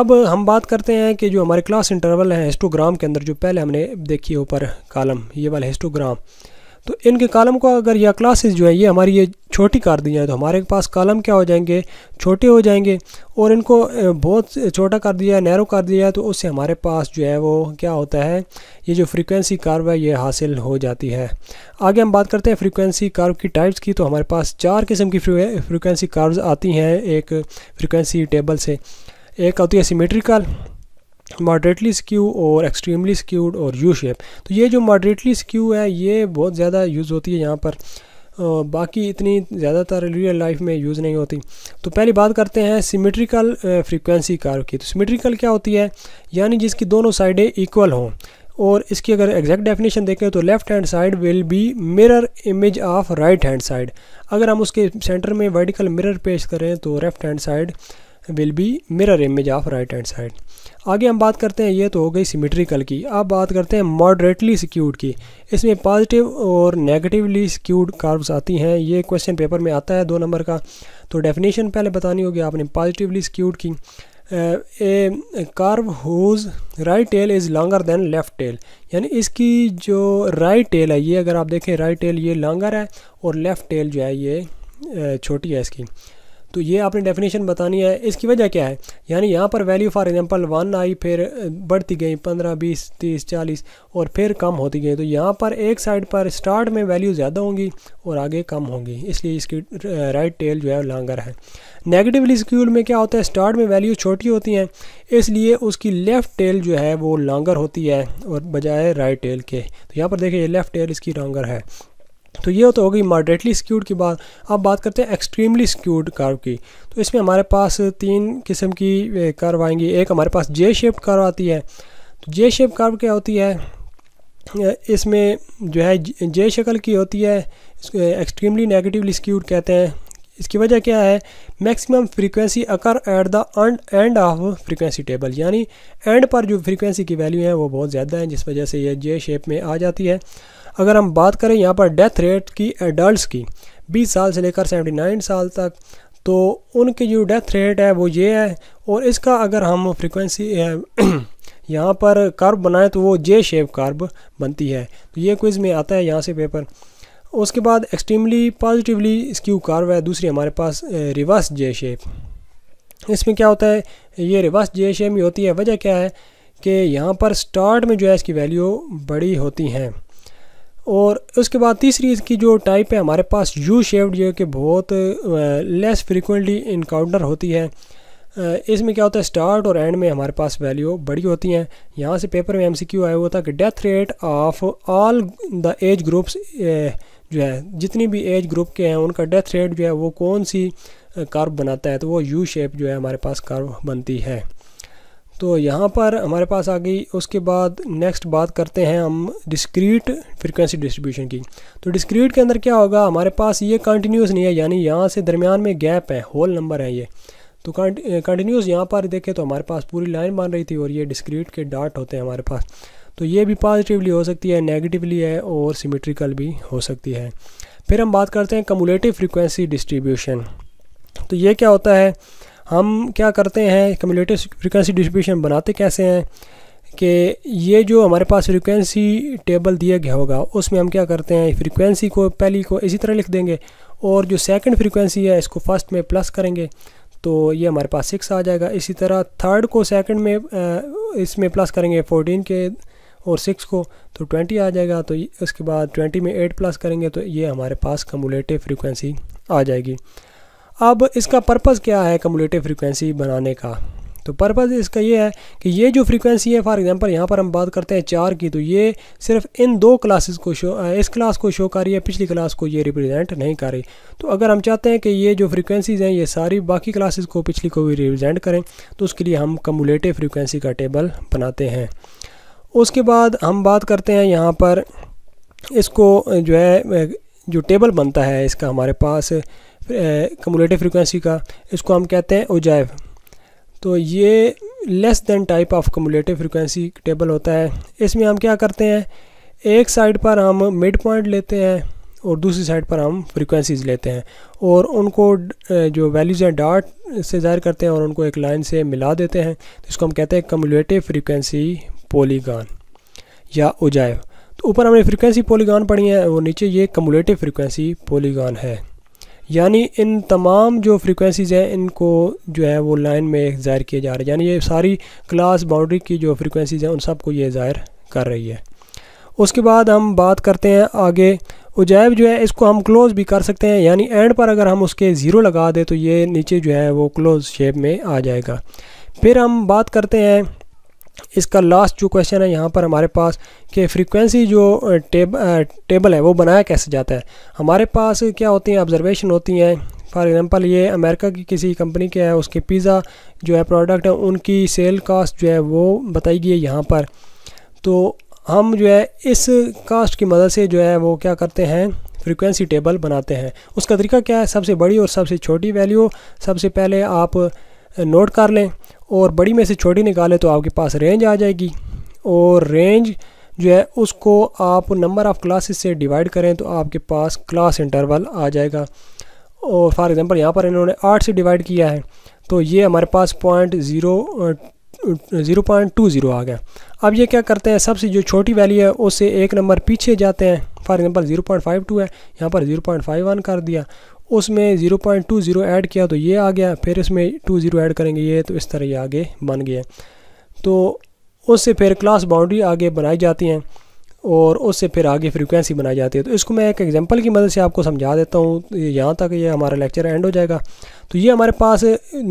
Speaker 1: अब हम बात करते हैं कि जो हमारे क्लास इंटरवल है हिस्टोग्राम के अंदर जो पहले हमने देखी ऊपर कॉलम ये वाला हिस्टोग्राम तो इनके कॉलम को अगर यह क्लासेस जो है ये हमारी ये छोटी कर दी जाए तो हमारे पास कॉलम क्या हो जाएंगे छोटे हो जाएंगे और इनको बहुत छोटा कर दिया नैरो कर दिया जाए तो उससे हमारे पास जो है वो क्या होता है ये जो फ्रीक्वेंसी कार्व है ये हासिल हो जाती है आगे हम बात करते हैं फ्रीक्वेंसी कार्व की टाइप्स की तो हमारे पास चार किस्म की फ्रीक्वेंसी कार्व आती हैं एक फ्रिक्वेंसी टेबल से एक होती है सीमेट्रिकल मॉडरेटली स्क्यू और एक्सट्रीमली स्क्यूड और यू शेप तो ये जो मॉडरेटली स्क्यू है ये बहुत ज़्यादा यूज़ होती है यहाँ पर बाकी इतनी ज़्यादातर रियल लाइफ में यूज़ नहीं होती तो पहली बात करते हैं सिमेट्रिकल फ्रीक्वेंसी कार की तो सिमेट्रिकल क्या होती है यानी जिसकी दोनों साइडें इक्वल हों और इसकी अगर एग्जैक्ट डेफिनेशन देखें तो left hand side will be mirror image of right hand side अगर हम उसके सेंटर में वर्टिकल मिरर पेश करें तो left hand side will be mirror image of right hand side आगे हम बात करते हैं ये तो हो गई सिमेट्रिकल की अब बात करते हैं मॉडरेटली सिक्यूड की इसमें पॉजिटिव और नेगेटिवली सिक्यूड कार्व्स आती हैं ये क्वेश्चन पेपर में आता है दो नंबर का तो डेफिनेशन पहले बतानी होगी आपने पॉजिटिवली स्क्यूड की a curve whose right tail is longer than left tail यानी इसकी जो राइट टेल है ये अगर आप देखें राइट टेल ये लॉन्गर है और लेफ़्ट टेल जो है ये छोटी है इसकी तो ये आपने डेफिनेशन बतानी है इसकी वजह क्या है यानी यहाँ पर value for example one I फिर बढ़ती गई पंद्रह बीस तीस चालीस और फिर कम होती गई तो यहाँ पर एक साइड पर स्टार्ट में वैल्यू ज़्यादा होंगी और आगे कम होंगी इसलिए इसकी राइट टेल जो है लॉन्गर है नेगेटिवली स्क्यूल में क्या होता है स्टार्ट में वैल्यू छोटी होती हैं इसलिए उसकी लेफ़्ट टेल जो है वो लॉन्गर होती है और बजाय राइट टेल के तो यहाँ पर देखिए लेफ़्ट टेल इसकी लॉन्गर है तो ये तो होगी मॉडरेटली स्क्यूड की बात अब बात करते हैं एक्सट्रीमली स्क्यूड कर्व की तो इसमें हमारे पास तीन किस्म की कर्व आएंगी एक हमारे पास जे शेप कर्व आती है तो जे शेप कर्व क्या होती है इसमें जो है जे शक्ल की होती है एक्सट्रीमली नेगेटिवली स्क्यूड कहते हैं इसकी वजह क्या है maximum frequency occur at the end of frequency table यानी एंड पर जो फ्रीक्वेंसी की वैल्यू है वो बहुत ज़्यादा है जिस वजह से ये जे शेप में आ जाती है अगर हम बात करें यहाँ पर डेथ रेट की एडल्ट की बीस साल से लेकर नाइन साल तक तो उनकी जो डेथ रेट है वो ये है और इसका अगर हम फ्रिक्वेंसी यहाँ पर कर्ब बनाएं तो वो जे शेप कर्ब बनती है तो ये क्विज़ में आता है यहाँ से पेपर उसके बाद एक्सट्रीमली पॉजिटिवली स्क्यू कार्व है दूसरी हमारे पास रिवर्स जे शेप इसमें क्या होता है ये रिवर्स जे शेप ही होती है वजह क्या है कि यहाँ पर स्टार्ट में जो है इसकी वैल्यू बड़ी होती हैं और उसके बाद तीसरी इसकी जो टाइप है हमारे पास यू शेप्ड जो कि बहुत लेस फ्रीक्वेंटली इनकाउंटर होती है इसमें क्या होता है स्टार्ट और एंड में हमारे पास वैल्यू बड़ी होती हैं यहाँ से पेपर में एमसीक्यू आया हुआ था कि death rate of all the age groups जो है जितनी भी एज ग्रुप के हैं उनका डेथ रेट जो है वो कौन सी कर्व बनाता है तो वो यू शेप जो है हमारे पास कर्व बनती है तो यहाँ पर हमारे पास आ गई उसके बाद नेक्स्ट बात करते हैं हम डिस्क्रीट फ्रिक्वेंसी डिस्ट्रीब्यूशन की तो डिस्क्रीट के अंदर क्या होगा हमारे पास ये कंटिन्यूस नहीं है यानी यहाँ से दरमियान में गैप है होल नंबर है ये तो कंटिन्यूस यहाँ पर देखें तो हमारे पास पूरी लाइन बन रही थी और ये डिस्क्रीट के डार्ट होते हैं हमारे पास तो ये भी पॉजिटिवली हो सकती है नेगेटिवली है और सिमेट्रिकल भी हो सकती है फिर हम बात करते हैं कमुलेटिव फ्रिक्वेंसी डिस्ट्रीब्यूशन तो ये क्या होता है हम क्या करते हैं कम्यूलेटिव फ्रिक्वेंसी डिस्ट्रीब्यूशन बनाते कैसे हैं कि ये जो हमारे पास फ्रिक्वेंसी टेबल दिया गया होगा उसमें हम क्या करते हैं फ्रिक्वेंसी को पहली को इसी तरह लिख देंगे और जो सेकंड फ्रिक्वेंसी है इसको फर्स्ट में प्लस करेंगे तो ये हमारे पास सिक्स आ जाएगा इसी तरह थर्ड को सेकंड में इसमें प्लस करेंगे फोर्टीन के और सिक्स को तो ट्वेंटी आ जाएगा तो उसके बाद ट्वेंटी में एट प्लस करेंगे तो ये हमारे पास कमुलेटिव फ्रिक्वेंसी आ जाएगी अब इसका पर्पज़ क्या है कम्युलेटिव फ्रीक्वेंसी बनाने का तो पर्पज़ इसका ये है कि ये जो फ्रीक्वेंसी है फॉर एग्जांपल यहाँ पर हम बात करते हैं चार की तो ये सिर्फ इन दो क्लासेस को शो इस क्लास को शो कर रही है पिछली क्लास को ये रिप्रेजेंट नहीं कर रही तो अगर हम चाहते हैं कि ये जो फ्रीक्वेंसीज़ हैं ये सारी बाकी क्लासेस को पिछली को भी रिप्रेजेंट करें तो उसके लिए हम कमुलेटिव फ्रिक्वेंसी का टेबल बनाते हैं उसके बाद हम बात करते हैं यहाँ पर इसको जो है जो टेबल बनता है इसका हमारे पास कमोलेटिव फ्रिक्वेंसी का इसको हम कहते हैं ओजाइव तो ये less than type of cumulative frequency table होता है इसमें हम क्या करते हैं एक साइड पर हम मिड पॉइंट लेते हैं और दूसरी साइड पर हम फ्रिक्वेंसीज लेते हैं और उनको जो वैल्यूज़ हैं डॉट से ज़ाहिर करते हैं और उनको एक लाइन से मिला देते हैं तो इसको हम कहते हैं कम्युलेटिव फ्रिक्वेंसी पोलीगान या ओजाइव तो ऊपर हमने फ्रिक्वेंसी पोलीगान पढ़ी है और नीचे ये कम्युलेटिव फ्रिक्वेंसी पोलीगान है यानी इन तमाम जो फ्रिक्वेंसीज़ हैं इनको जो है वो लाइन में ज़ाहिर किए जा रहा है यानी ये सारी क्लास बाउंड्री की जो फ्रिक्वेंसीज़ हैं उन सब को ये ज़ाहिर कर रही है उसके बाद हम बात करते हैं आगे उजैब जो है इसको हम क्लोज़ भी कर सकते हैं यानी एंड पर अगर हम उसके ज़ीरो लगा दें तो ये नीचे जो है वो क्लोज़ शेप में आ जाएगा फिर हम बात करते हैं इसका लास्ट जो क्वेश्चन है यहाँ पर हमारे पास कि फ्रीक्वेंसी जो टेब टेबल है वो बनाया कैसे जाता है हमारे पास क्या होती हैं ऑब्जर्वेशन होती हैं फॉर एग्ज़ाम्पल ये अमेरिका की किसी कंपनी के है उसके पिज़्ज़ा जो है प्रोडक्ट है उनकी सेल कास्ट जो है वो बताई गई है यहाँ पर तो हम जो है इस कास्ट की मदद से जो है वो क्या करते हैं फ्रीक्वेंसी टेबल बनाते हैं उसका तरीका क्या है सबसे बड़ी और सबसे छोटी वैल्यू सबसे पहले आप नोट कर लें और बड़ी में से छोटी निकाले तो आपके पास रेंज आ जाएगी और रेंज जो है उसको आप नंबर ऑफ़ क्लासेस से डिवाइड करें तो आपके पास क्लास इंटरवल आ जाएगा और फॉर एग्ज़ाम्पल यहाँ पर इन्होंने आठ से डिवाइड किया है तो ये हमारे पास point zero zero point two zero आ गया अब ये क्या करते हैं सबसे जो छोटी वैल्यू है उससे एक नंबर पीछे जाते हैं for example zero point five two है यहाँ पर ज़ीरो पॉइंट फाइव वन कर दिया उसमें zero point two zero add किया तो ये आ गया फिर इसमें टू ज़ीरो ऐड करेंगे ये तो इस तरह ये आगे बन गया तो उससे फिर क्लास बाउंड्री आगे बनाई जाती हैं और उससे फिर आगे फ्रीक्वेंसी बनाई जाती है तो इसको मैं एक एग्जांपल की मदद से आपको समझा देता हूँ तो यहाँ तक ये यह हमारा लेक्चर एंड हो जाएगा तो ये हमारे पास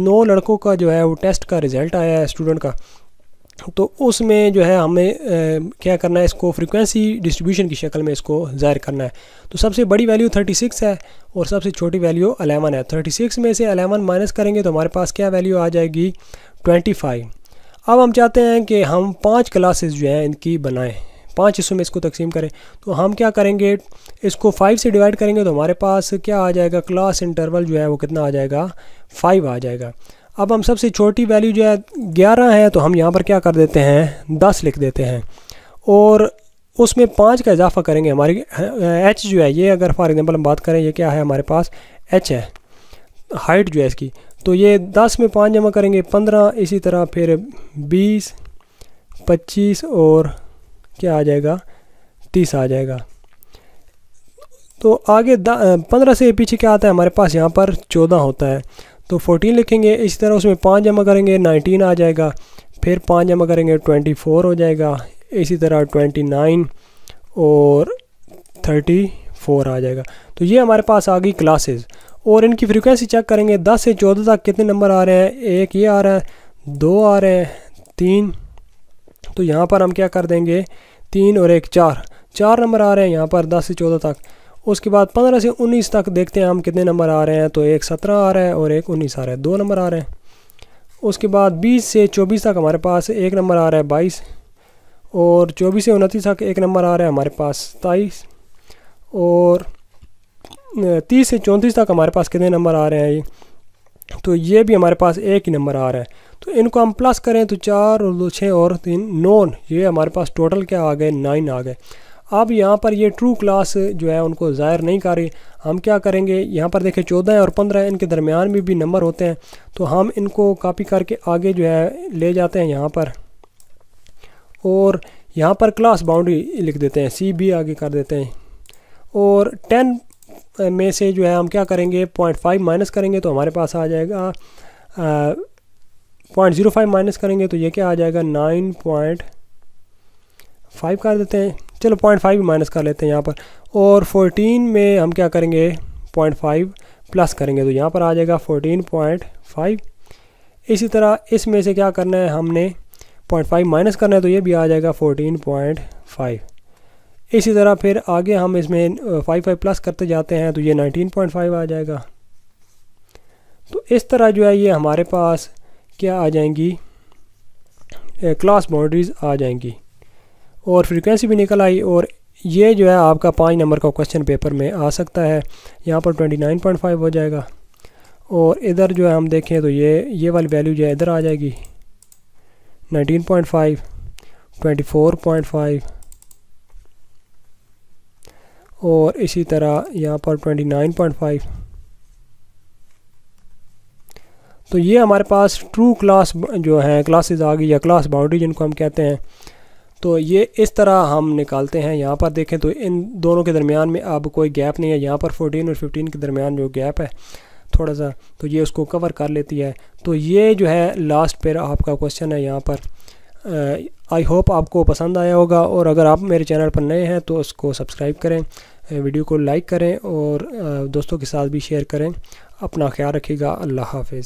Speaker 1: नौ लड़कों का जो है वो टेस्ट का रिज़ल्ट आया है स्टूडेंट का तो उसमें जो है हमें आ, क्या करना है इसको फ्रीक्वेंसी डिस्ट्रीब्यूशन की शक्ल में इसको ज़ाहिर करना है तो सबसे बड़ी वैल्यू 36 है और सबसे छोटी वैल्यू 11 है 36 में से 11 माइनस करेंगे तो हमारे पास क्या वैल्यू आ जाएगी 25 अब हम चाहते हैं कि हम पांच क्लासेस जो हैं इनकी बनाएं पांच हिस्सों में इसको तकसीम करें तो हम क्या करेंगे इसको फाइव से डिवाइड करेंगे तो हमारे पास क्या आ जाएगा क्लास इंटरवल जो है वो कितना आ जाएगा फाइव आ जाएगा अब हम सबसे छोटी वैल्यू जो है ग्यारह है तो हम यहाँ पर क्या कर देते हैं दस लिख देते हैं और उसमें पाँच का इजाफा करेंगे हमारी एच जो है ये अगर फॉर एग्ज़ाम्पल हम बात करें ये क्या है हमारे पास एच है हाइट जो है इसकी तो ये दस में पाँच जमा करेंगे पंद्रह इसी तरह फिर बीस पच्चीस और क्या आ जाएगा तीस आ जाएगा तो आगे पंद्रह से पीछे क्या आता है हमारे पास यहाँ पर चौदह होता है तो 14 लिखेंगे इसी तरह उसमें पाँच जमा करेंगे 19 आ जाएगा फिर पाँच जमा करेंगे 24 हो जाएगा इसी तरह 29 और 34 आ जाएगा तो ये हमारे पास आ गई क्लासेस और इनकी फ्रीक्वेंसी चेक करेंगे 10 से 14 तक कितने नंबर आ रहे हैं एक ये आ रहा है दो आ रहे हैं तीन तो यहाँ पर हम क्या कर देंगे तीन और एक चार चार नंबर आ रहे हैं यहाँ पर दस से चौदह तक उसके बाद पंद्रह से उन्नीस तक देखते हैं हम कितने नंबर आ रहे हैं तो एक सत्रह आ रहा है और एक उन्नीस आ रहा है दो नंबर आ रहे हैं उसके बाद बीस से चौबीस तक हमारे पास एक नंबर आ रहा है बाईस और चौबीस से उनतीस तक एक नंबर आ रहा है हमारे पास सताईस और तीस से चौंतीस तक हमारे पास कितने नंबर आ रहे हैं ये तो ये भी हमारे पास एक ही नंबर आ रहा है तो इनको हम प्लस करें तो चार और दो छः और तीन नौ ये हमारे पास टोटल क्या आ गए नाइन आ गए अब यहाँ पर ये ट्रू क्लास जो है उनको ज़ाहिर नहीं कर रही हम क्या करेंगे यहाँ पर देखें चौदह और पंद्रह इनके दरमियान में भी नंबर होते हैं तो हम इनको कापी करके आगे जो है ले जाते हैं यहाँ पर और यहाँ पर क्लास बाउंड्री लिख देते हैं सी बी आगे कर देते हैं और टेन में से जो है हम क्या करेंगे पॉइंट फाइव माइनस करेंगे तो हमारे पास आ जाएगा पॉइंट ज़ीरो फाइव माइनस करेंगे तो ये क्या आ जाएगा नाइन पॉइंट फाइव कर देते हैं चलो पॉइंट फाइव माइनस कर लेते हैं यहाँ पर और फोर्टीन में हम क्या करेंगे पॉइंट फाइव प्लस करेंगे तो यहाँ पर आ जाएगा फोर्टीन पॉइंट फाइव इसी तरह इसमें से क्या करना है हमने पॉइंट फाइव माइनस करना है तो ये भी आ जाएगा फोर्टीन पॉइंट फाइव इसी तरह फिर आगे हम इसमें फाइव फाइव प्लस करते जाते हैं तो ये नाइनटीन पॉइंट फाइव आ जाएगा तो इस तरह जो है ये हमारे पास क्या आ जाएंगी क्लास बाउंड्रीज़ आ जाएंगी और फ्रीक्वेंसी भी निकल आई और ये जो है आपका पाँच नंबर का क्वेश्चन पेपर में आ सकता है यहाँ पर ट्वेंटी नाइन पॉइंट फाइव हो जाएगा और इधर जो है हम देखें तो ये ये वाली वैल्यू जो है इधर आ जाएगी nineteen point five twenty four point five और इसी तरह यहाँ पर ट्वेंटी नाइन पॉइंट फाइव तो ये हमारे पास ट्रू क्लास जो है क्लासेस आ गई या क्लास बाउंड्री जिनको हम कहते हैं तो ये इस तरह हम निकालते हैं यहाँ पर देखें तो इन दोनों के दरमियान में अब कोई गैप नहीं है यहाँ पर 14 और 15 के दरमियान जो गैप है थोड़ा सा तो ये उसको कवर कर लेती है तो ये जो है लास्ट पर आपका क्वेश्चन है यहाँ पर आई होप आपको पसंद आया होगा और अगर आप मेरे चैनल पर नए हैं तो उसको सब्सक्राइब करें वीडियो को लाइक करें और दोस्तों के साथ भी शेयर करें अपना ख्याल रखिएगा अल्लाह हाफिज़